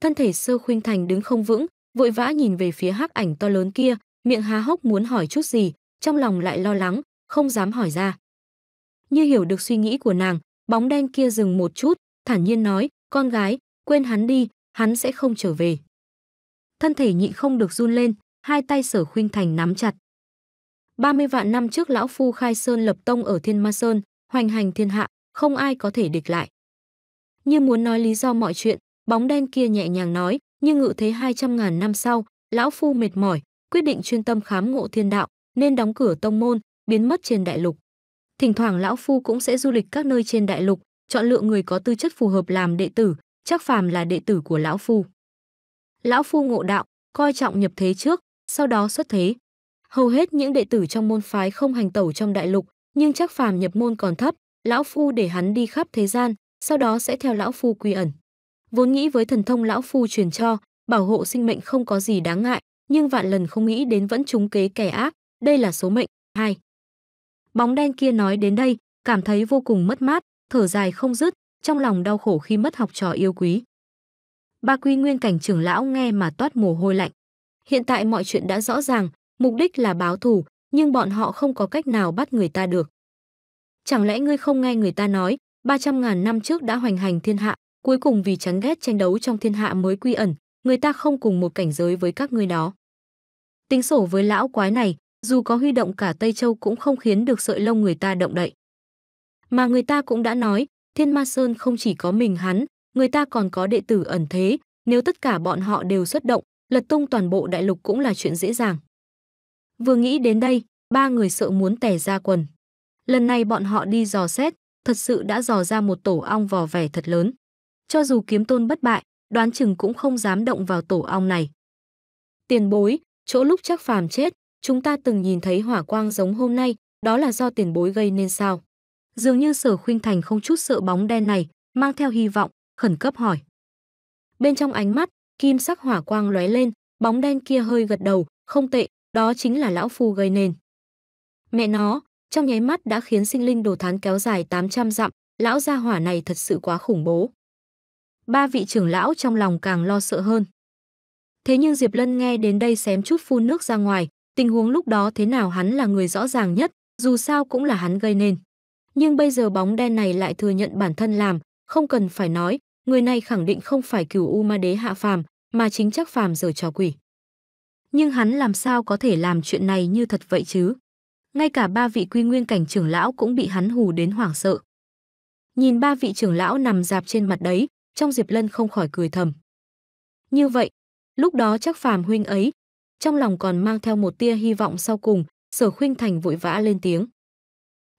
[SPEAKER 1] Thân thể sơ khuynh thành đứng không vững, vội vã nhìn về phía hắc ảnh to lớn kia, miệng há hốc muốn hỏi chút gì, trong lòng lại lo lắng, không dám hỏi ra. Như hiểu được suy nghĩ của nàng, bóng đen kia dừng một chút, thản nhiên nói, con gái, quên hắn đi, hắn sẽ không trở về. Thân thể nhịn không được run lên, hai tay sở khuynh thành nắm chặt. 30 vạn năm trước lão phu khai sơn lập tông ở Thiên Ma Sơn, hoành hành thiên hạ, không ai có thể địch lại. Như muốn nói lý do mọi chuyện, bóng đen kia nhẹ nhàng nói, nhưng ngự thế 200 ngàn năm sau, lão phu mệt mỏi, quyết định chuyên tâm khám ngộ thiên đạo, nên đóng cửa tông môn, biến mất trên đại lục. Thỉnh thoảng lão phu cũng sẽ du lịch các nơi trên đại lục, chọn lựa người có tư chất phù hợp làm đệ tử, chắc phàm là đệ tử của lão phu. Lão phu ngộ đạo, coi trọng nhập thế trước, sau đó xuất thế. Hầu hết những đệ tử trong môn phái không hành tẩu trong đại lục, nhưng chắc phàm nhập môn còn thấp, lão phu để hắn đi khắp thế gian, sau đó sẽ theo lão phu quy ẩn. Vốn nghĩ với thần thông lão phu truyền cho, bảo hộ sinh mệnh không có gì đáng ngại, nhưng vạn lần không nghĩ đến vẫn trúng kế kẻ ác, đây là số mệnh. 2. Bóng đen kia nói đến đây, cảm thấy vô cùng mất mát, thở dài không dứt, trong lòng đau khổ khi mất học trò yêu quý. Ba Quy Nguyên cảnh trưởng lão nghe mà toát mồ hôi lạnh. Hiện tại mọi chuyện đã rõ ràng, mục đích là báo thù, nhưng bọn họ không có cách nào bắt người ta được. Chẳng lẽ ngươi không nghe người ta nói, 300 ngàn năm trước đã hoành hành thiên hạ, cuối cùng vì chán ghét tranh đấu trong thiên hạ mới quy ẩn, người ta không cùng một cảnh giới với các ngươi đó. Tính sổ với lão quái này, dù có huy động cả Tây Châu cũng không khiến được sợi lông người ta động đậy. Mà người ta cũng đã nói, Thiên Ma Sơn không chỉ có mình hắn, người ta còn có đệ tử ẩn thế, nếu tất cả bọn họ đều xuất động, lật tung toàn bộ đại lục cũng là chuyện dễ dàng. Vừa nghĩ đến đây, ba người sợ muốn tè ra quần. Lần này bọn họ đi dò xét, thật sự đã dò ra một tổ ong vò vẻ thật lớn. Cho dù kiếm tôn bất bại, đoán chừng cũng không dám động vào tổ ong này. Tiền bối, chỗ lúc chắc phàm chết, chúng ta từng nhìn thấy hỏa quang giống hôm nay, đó là do tiền bối gây nên sao? Dường như sở khuynh thành không chút sợ bóng đen này, mang theo hy vọng, khẩn cấp hỏi. Bên trong ánh mắt, kim sắc hỏa quang lóe lên, bóng đen kia hơi gật đầu, không tệ, đó chính là lão phu gây nên. Mẹ nó, trong nháy mắt đã khiến sinh linh đồ thán kéo dài 800 dặm, lão gia hỏa này thật sự quá khủng bố. Ba vị trưởng lão trong lòng càng lo sợ hơn. Thế nhưng Diệp Lân nghe đến đây xém chút phun nước ra ngoài, Tình huống lúc đó thế nào hắn là người rõ ràng nhất, dù sao cũng là hắn gây nên. Nhưng bây giờ bóng đen này lại thừa nhận bản thân làm, không cần phải nói, người này khẳng định không phải cửu U Ma Đế hạ phàm, mà chính chắc phàm giờ trò quỷ. Nhưng hắn làm sao có thể làm chuyện này như thật vậy chứ? Ngay cả ba vị quy nguyên cảnh trưởng lão cũng bị hắn hù đến hoảng sợ. Nhìn ba vị trưởng lão nằm dạp trên mặt đấy, trong Diệp Lân không khỏi cười thầm. Như vậy, lúc đó chắc phàm huynh ấy trong lòng còn mang theo một tia hy vọng sau cùng, sở khuynh thành vội vã lên tiếng.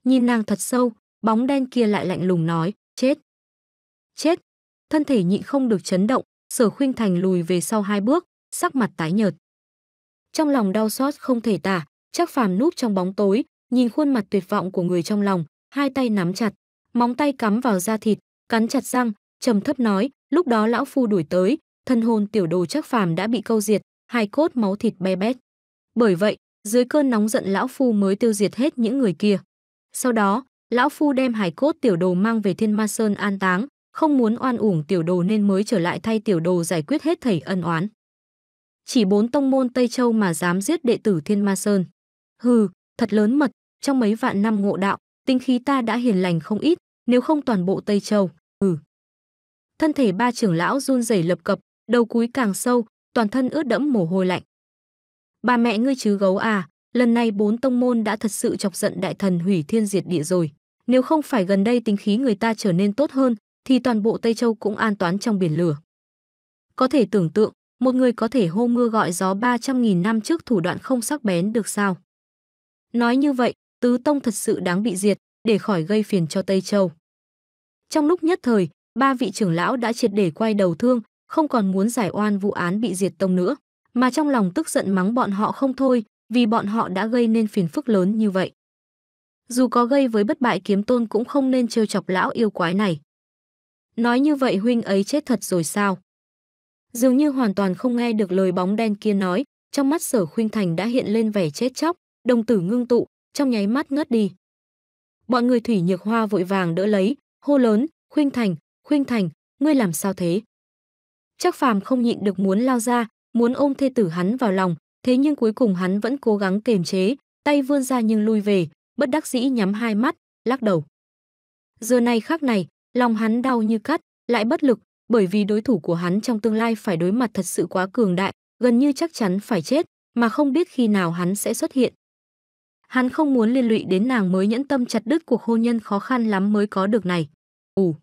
[SPEAKER 1] Nhìn nàng thật sâu, bóng đen kia lại lạnh lùng nói, chết. Chết, thân thể nhịn không được chấn động, sở khuynh thành lùi về sau hai bước, sắc mặt tái nhợt. Trong lòng đau xót không thể tả, chắc phàm núp trong bóng tối, nhìn khuôn mặt tuyệt vọng của người trong lòng, hai tay nắm chặt, móng tay cắm vào da thịt, cắn chặt răng, trầm thấp nói, lúc đó lão phu đuổi tới, thân hồn tiểu đồ chắc phàm đã bị câu diệt, hai cốt máu thịt be bét. Bởi vậy, dưới cơn nóng giận lão phu mới tiêu diệt hết những người kia. Sau đó, lão phu đem hải cốt tiểu đồ mang về Thiên Ma Sơn an táng, không muốn oan uổng tiểu đồ nên mới trở lại thay tiểu đồ giải quyết hết thảy ân oán. Chỉ bốn tông môn Tây Châu mà dám giết đệ tử Thiên Ma Sơn. Hừ, thật lớn mật, trong mấy vạn năm ngộ đạo, tinh khí ta đã hiền lành không ít, nếu không toàn bộ Tây Châu, hừ Thân thể ba trưởng lão run rẩy lập cập, đầu cúi càng sâu, toàn thân ướt đẫm mồ hôi lạnh. Bà mẹ ngươi chứ gấu à, lần này bốn tông môn đã thật sự chọc giận đại thần hủy thiên diệt địa rồi. Nếu không phải gần đây tính khí người ta trở nên tốt hơn, thì toàn bộ Tây Châu cũng an toán trong biển lửa. Có thể tưởng tượng, một người có thể hô mưa gọi gió 300.000 năm trước thủ đoạn không sắc bén được sao. Nói như vậy, Tứ Tông thật sự đáng bị diệt, để khỏi gây phiền cho Tây Châu. Trong lúc nhất thời, ba vị trưởng lão đã triệt để quay đầu thương, không còn muốn giải oan vụ án bị diệt tông nữa, mà trong lòng tức giận mắng bọn họ không thôi, vì bọn họ đã gây nên phiền phức lớn như vậy. Dù có gây với bất bại kiếm tôn cũng không nên trêu chọc lão yêu quái này. Nói như vậy huynh ấy chết thật rồi sao? Dường như hoàn toàn không nghe được lời bóng đen kia nói, trong mắt sở khuynh thành đã hiện lên vẻ chết chóc, đồng tử ngưng tụ, trong nháy mắt ngất đi. Mọi người thủy nhược hoa vội vàng đỡ lấy, hô lớn, khuynh thành, khuynh thành, ngươi làm sao thế? Trác Phàm không nhịn được muốn lao ra, muốn ôm thê tử hắn vào lòng, thế nhưng cuối cùng hắn vẫn cố gắng kềm chế, tay vươn ra nhưng lui về, bất đắc dĩ nhắm hai mắt, lắc đầu. Giờ này khác này, lòng hắn đau như cắt, lại bất lực, bởi vì đối thủ của hắn trong tương lai phải đối mặt thật sự quá cường đại, gần như chắc chắn phải chết, mà không biết khi nào hắn sẽ xuất hiện. Hắn không muốn liên lụy đến nàng mới nhẫn tâm chặt đứt cuộc hôn nhân khó khăn lắm mới có được này. ủ,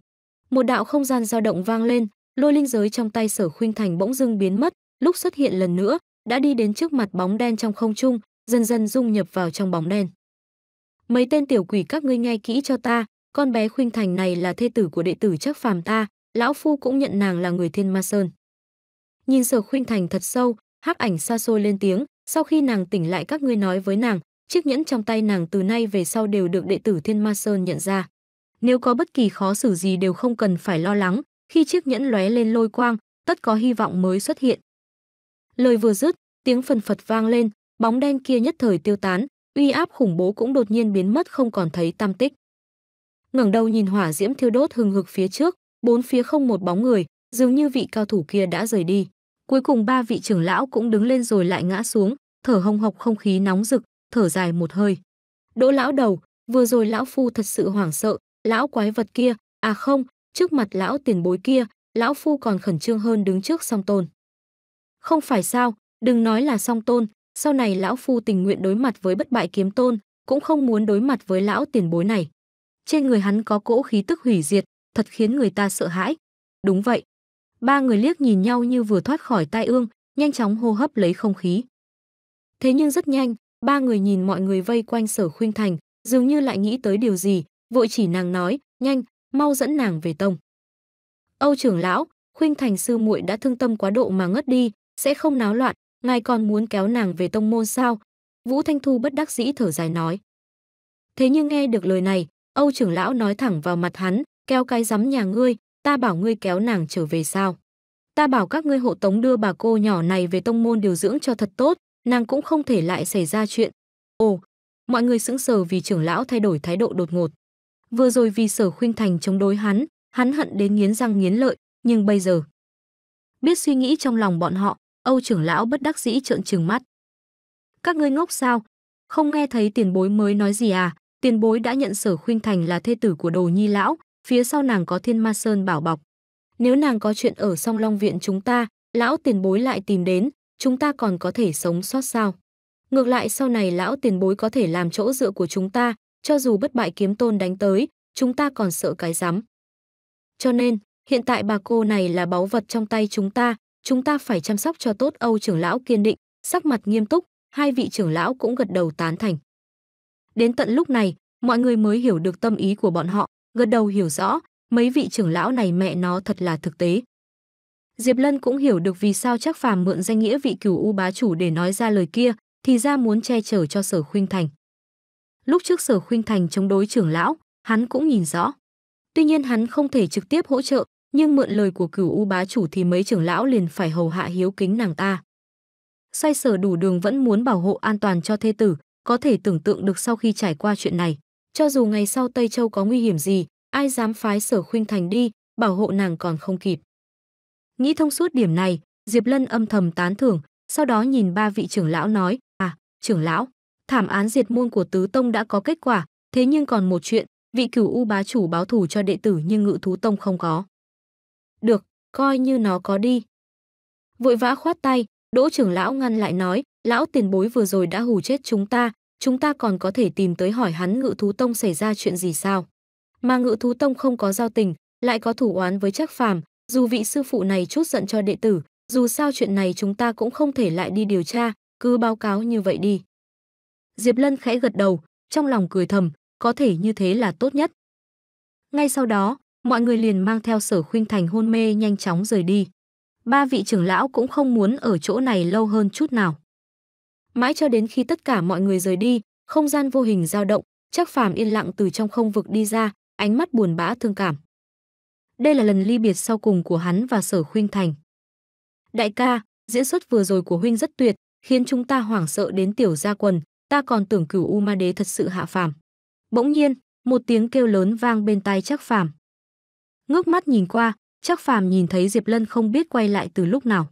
[SPEAKER 1] Một đạo không gian dao động vang lên, lôi linh giới trong tay sở khuynh thành bỗng dưng biến mất lúc xuất hiện lần nữa đã đi đến trước mặt bóng đen trong không trung dần dần dung nhập vào trong bóng đen mấy tên tiểu quỷ các ngươi nghe kỹ cho ta con bé khuynh thành này là thê tử của đệ tử chắc phàm ta lão phu cũng nhận nàng là người thiên ma sơn nhìn sở khuynh thành thật sâu hắc ảnh xa xôi lên tiếng sau khi nàng tỉnh lại các ngươi nói với nàng chiếc nhẫn trong tay nàng từ nay về sau đều được đệ tử thiên ma sơn nhận ra nếu có bất kỳ khó xử gì đều không cần phải lo lắng khi chiếc nhẫn lóe lên lôi quang, tất có hy vọng mới xuất hiện. Lời vừa dứt, tiếng phần phật vang lên, bóng đen kia nhất thời tiêu tán, uy áp khủng bố cũng đột nhiên biến mất không còn thấy tam tích. Ngẩng đầu nhìn hỏa diễm thiêu đốt hừng hực phía trước, bốn phía không một bóng người, dường như vị cao thủ kia đã rời đi. Cuối cùng ba vị trưởng lão cũng đứng lên rồi lại ngã xuống, thở hồng hộc không khí nóng rực, thở dài một hơi. Đỗ lão đầu, vừa rồi lão phu thật sự hoảng sợ, lão quái vật kia, à không, trước mặt lão tiền bối kia, lão phu còn khẩn trương hơn đứng trước song tôn. Không phải sao, đừng nói là song tôn, sau này lão phu tình nguyện đối mặt với bất bại kiếm tôn, cũng không muốn đối mặt với lão tiền bối này. Trên người hắn có cỗ khí tức hủy diệt, thật khiến người ta sợ hãi. Đúng vậy. Ba người liếc nhìn nhau như vừa thoát khỏi tai ương, nhanh chóng hô hấp lấy không khí. Thế nhưng rất nhanh, ba người nhìn mọi người vây quanh sở khuyên thành, dường như lại nghĩ tới điều gì, vội chỉ nàng nói, nhanh, mau dẫn nàng về tông. Âu trưởng lão, khuynh thành sư muội đã thương tâm quá độ mà ngất đi, sẽ không náo loạn, ngài còn muốn kéo nàng về tông môn sao? Vũ Thanh Thu bất đắc dĩ thở dài nói. Thế nhưng nghe được lời này, Âu trưởng lão nói thẳng vào mặt hắn, kéo cái rắm nhà ngươi, ta bảo ngươi kéo nàng trở về sao? Ta bảo các ngươi hộ tống đưa bà cô nhỏ này về tông môn điều dưỡng cho thật tốt, nàng cũng không thể lại xảy ra chuyện. Ồ, mọi người sững sờ vì trưởng lão thay đổi thái độ đột ngột. Vừa rồi vì Sở Khuynh Thành chống đối hắn, hắn hận đến nghiến răng nghiến lợi, nhưng bây giờ... Biết suy nghĩ trong lòng bọn họ, Âu trưởng lão bất đắc dĩ trợn trừng mắt. Các ngươi ngốc sao? Không nghe thấy tiền bối mới nói gì à? Tiền bối đã nhận Sở Khuynh Thành là thê tử của Đồ Nhi lão, phía sau nàng có Thiên Ma Sơn bảo bọc. Nếu nàng có chuyện ở Song Long viện chúng ta, lão tiền bối lại tìm đến, chúng ta còn có thể sống sót sao? Ngược lại sau này lão tiền bối có thể làm chỗ dựa của chúng ta, cho dù bất bại kiếm tôn đánh tới, chúng ta còn sợ cái rắm. Cho nên, hiện tại bà cô này là báu vật trong tay chúng ta, chúng ta phải chăm sóc cho tốt Âu trưởng lão kiên định, sắc mặt nghiêm túc, hai vị trưởng lão cũng gật đầu tán thành. Đến tận lúc này, mọi người mới hiểu được tâm ý của bọn họ, gật đầu hiểu rõ, mấy vị trưởng lão này mẹ nó thật là thực tế. Diệp Lân cũng hiểu được vì sao chắc phàm mượn danh nghĩa vị cửu u bá chủ để nói ra lời kia, thì ra muốn che chở cho sở khuynh thành lúc trước sở khuynh thành chống đối trưởng lão hắn cũng nhìn rõ tuy nhiên hắn không thể trực tiếp hỗ trợ nhưng mượn lời của cửu u bá chủ thì mấy trưởng lão liền phải hầu hạ hiếu kính nàng ta xoay sở đủ đường vẫn muốn bảo hộ an toàn cho thê tử có thể tưởng tượng được sau khi trải qua chuyện này cho dù ngày sau tây châu có nguy hiểm gì ai dám phái sở khuynh thành đi bảo hộ nàng còn không kịp nghĩ thông suốt điểm này diệp lân âm thầm tán thưởng sau đó nhìn ba vị trưởng lão nói à trưởng lão thảm án diệt môn của tứ tông đã có kết quả, thế nhưng còn một chuyện, vị cửu u bá chủ báo thù cho đệ tử nhưng ngự thú tông không có. Được, coi như nó có đi. Vội vã khoát tay, đỗ trưởng lão ngăn lại nói, lão tiền bối vừa rồi đã hù chết chúng ta, chúng ta còn có thể tìm tới hỏi hắn ngự thú tông xảy ra chuyện gì sao. Mà ngự thú tông không có giao tình, lại có thủ oán với trác phàm, dù vị sư phụ này chút giận cho đệ tử, dù sao chuyện này chúng ta cũng không thể lại đi điều tra, cứ báo cáo như vậy đi. Diệp Lân khẽ gật đầu, trong lòng cười thầm, có thể như thế là tốt nhất. Ngay sau đó, mọi người liền mang theo sở khuynh thành hôn mê nhanh chóng rời đi. Ba vị trưởng lão cũng không muốn ở chỗ này lâu hơn chút nào. Mãi cho đến khi tất cả mọi người rời đi, không gian vô hình dao động, chắc phàm yên lặng từ trong không vực đi ra, ánh mắt buồn bã thương cảm. Đây là lần ly biệt sau cùng của hắn và sở khuynh thành. Đại ca, diễn xuất vừa rồi của huynh rất tuyệt, khiến chúng ta hoảng sợ đến tiểu gia quần, ta còn tưởng cửu u ma đế thật sự hạ phàm. Bỗng nhiên, một tiếng kêu lớn vang bên tai chắc Phàm. Ngước mắt nhìn qua, chắc Phàm nhìn thấy Diệp Lân không biết quay lại từ lúc nào.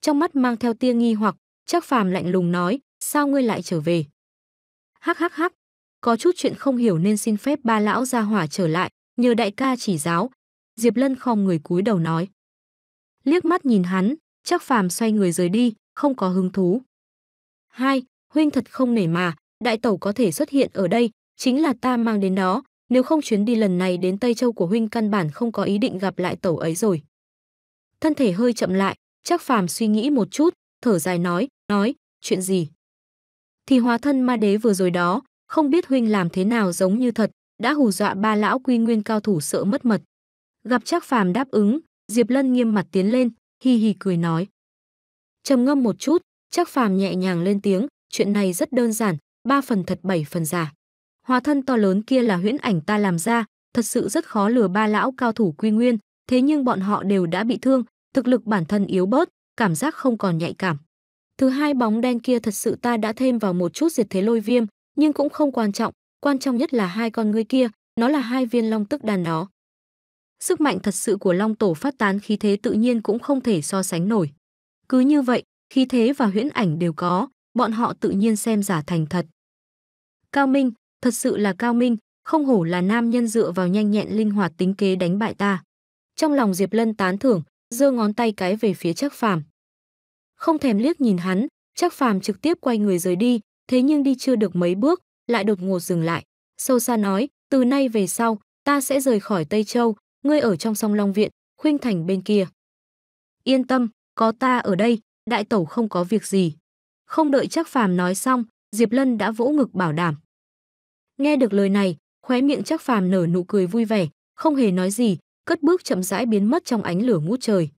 [SPEAKER 1] Trong mắt mang theo tia nghi hoặc, chắc Phàm lạnh lùng nói, "Sao ngươi lại trở về?" "Hắc hắc hắc, có chút chuyện không hiểu nên xin phép ba lão gia hỏa trở lại, nhờ đại ca chỉ giáo." Diệp Lân khom người cúi đầu nói. Liếc mắt nhìn hắn, chắc Phàm xoay người rời đi, không có hứng thú. Hai, huynh thật không nể mà, đại tẩu có thể xuất hiện ở đây, chính là ta mang đến đó, nếu không chuyến đi lần này đến Tây Châu của huynh căn bản không có ý định gặp lại tẩu ấy rồi. Thân thể hơi chậm lại, chắc phàm suy nghĩ một chút, thở dài nói, nói, chuyện gì? Thì hóa thân ma đế vừa rồi đó, không biết huynh làm thế nào giống như thật, đã hù dọa ba lão quy nguyên cao thủ sợ mất mật. Gặp chắc phàm đáp ứng, Diệp Lân nghiêm mặt tiến lên, hi hi cười nói. trầm ngâm một chút, chắc phàm nhẹ nhàng lên tiếng, Chuyện này rất đơn giản, ba phần thật bảy phần giả. Hóa thân to lớn kia là huyễn ảnh ta làm ra, thật sự rất khó lừa ba lão cao thủ quy nguyên, thế nhưng bọn họ đều đã bị thương, thực lực bản thân yếu bớt, cảm giác không còn nhạy cảm. Thứ hai bóng đen kia thật sự ta đã thêm vào một chút diệt thế lôi viêm, nhưng cũng không quan trọng, quan trọng nhất là hai con ngươi kia, nó là hai viên long tức đàn đó. Sức mạnh thật sự của long tổ phát tán khí thế tự nhiên cũng không thể so sánh nổi. Cứ như vậy, khí thế và huyễn ảnh đều có, bọn họ tự nhiên xem giả thành thật. Cao Minh, thật sự là Cao Minh, không hổ là nam nhân dựa vào nhanh nhẹn linh hoạt tính kế đánh bại ta. Trong lòng Diệp Lân tán thưởng, giơ ngón tay cái về phía Trác Phàm. Không thèm liếc nhìn hắn, Trác Phàm trực tiếp quay người rời đi, thế nhưng đi chưa được mấy bước, lại đột ngột dừng lại, sâu xa nói, từ nay về sau, ta sẽ rời khỏi Tây Châu, ngươi ở trong song Long Viện, khuynh thành bên kia. Yên tâm, có ta ở đây, đại tẩu không có việc gì. Không đợi Trác Phàm nói xong, Diệp Lân đã vỗ ngực bảo đảm. Nghe được lời này, khóe miệng Trác Phàm nở nụ cười vui vẻ, không hề nói gì, cất bước chậm rãi biến mất trong ánh lửa ngút trời.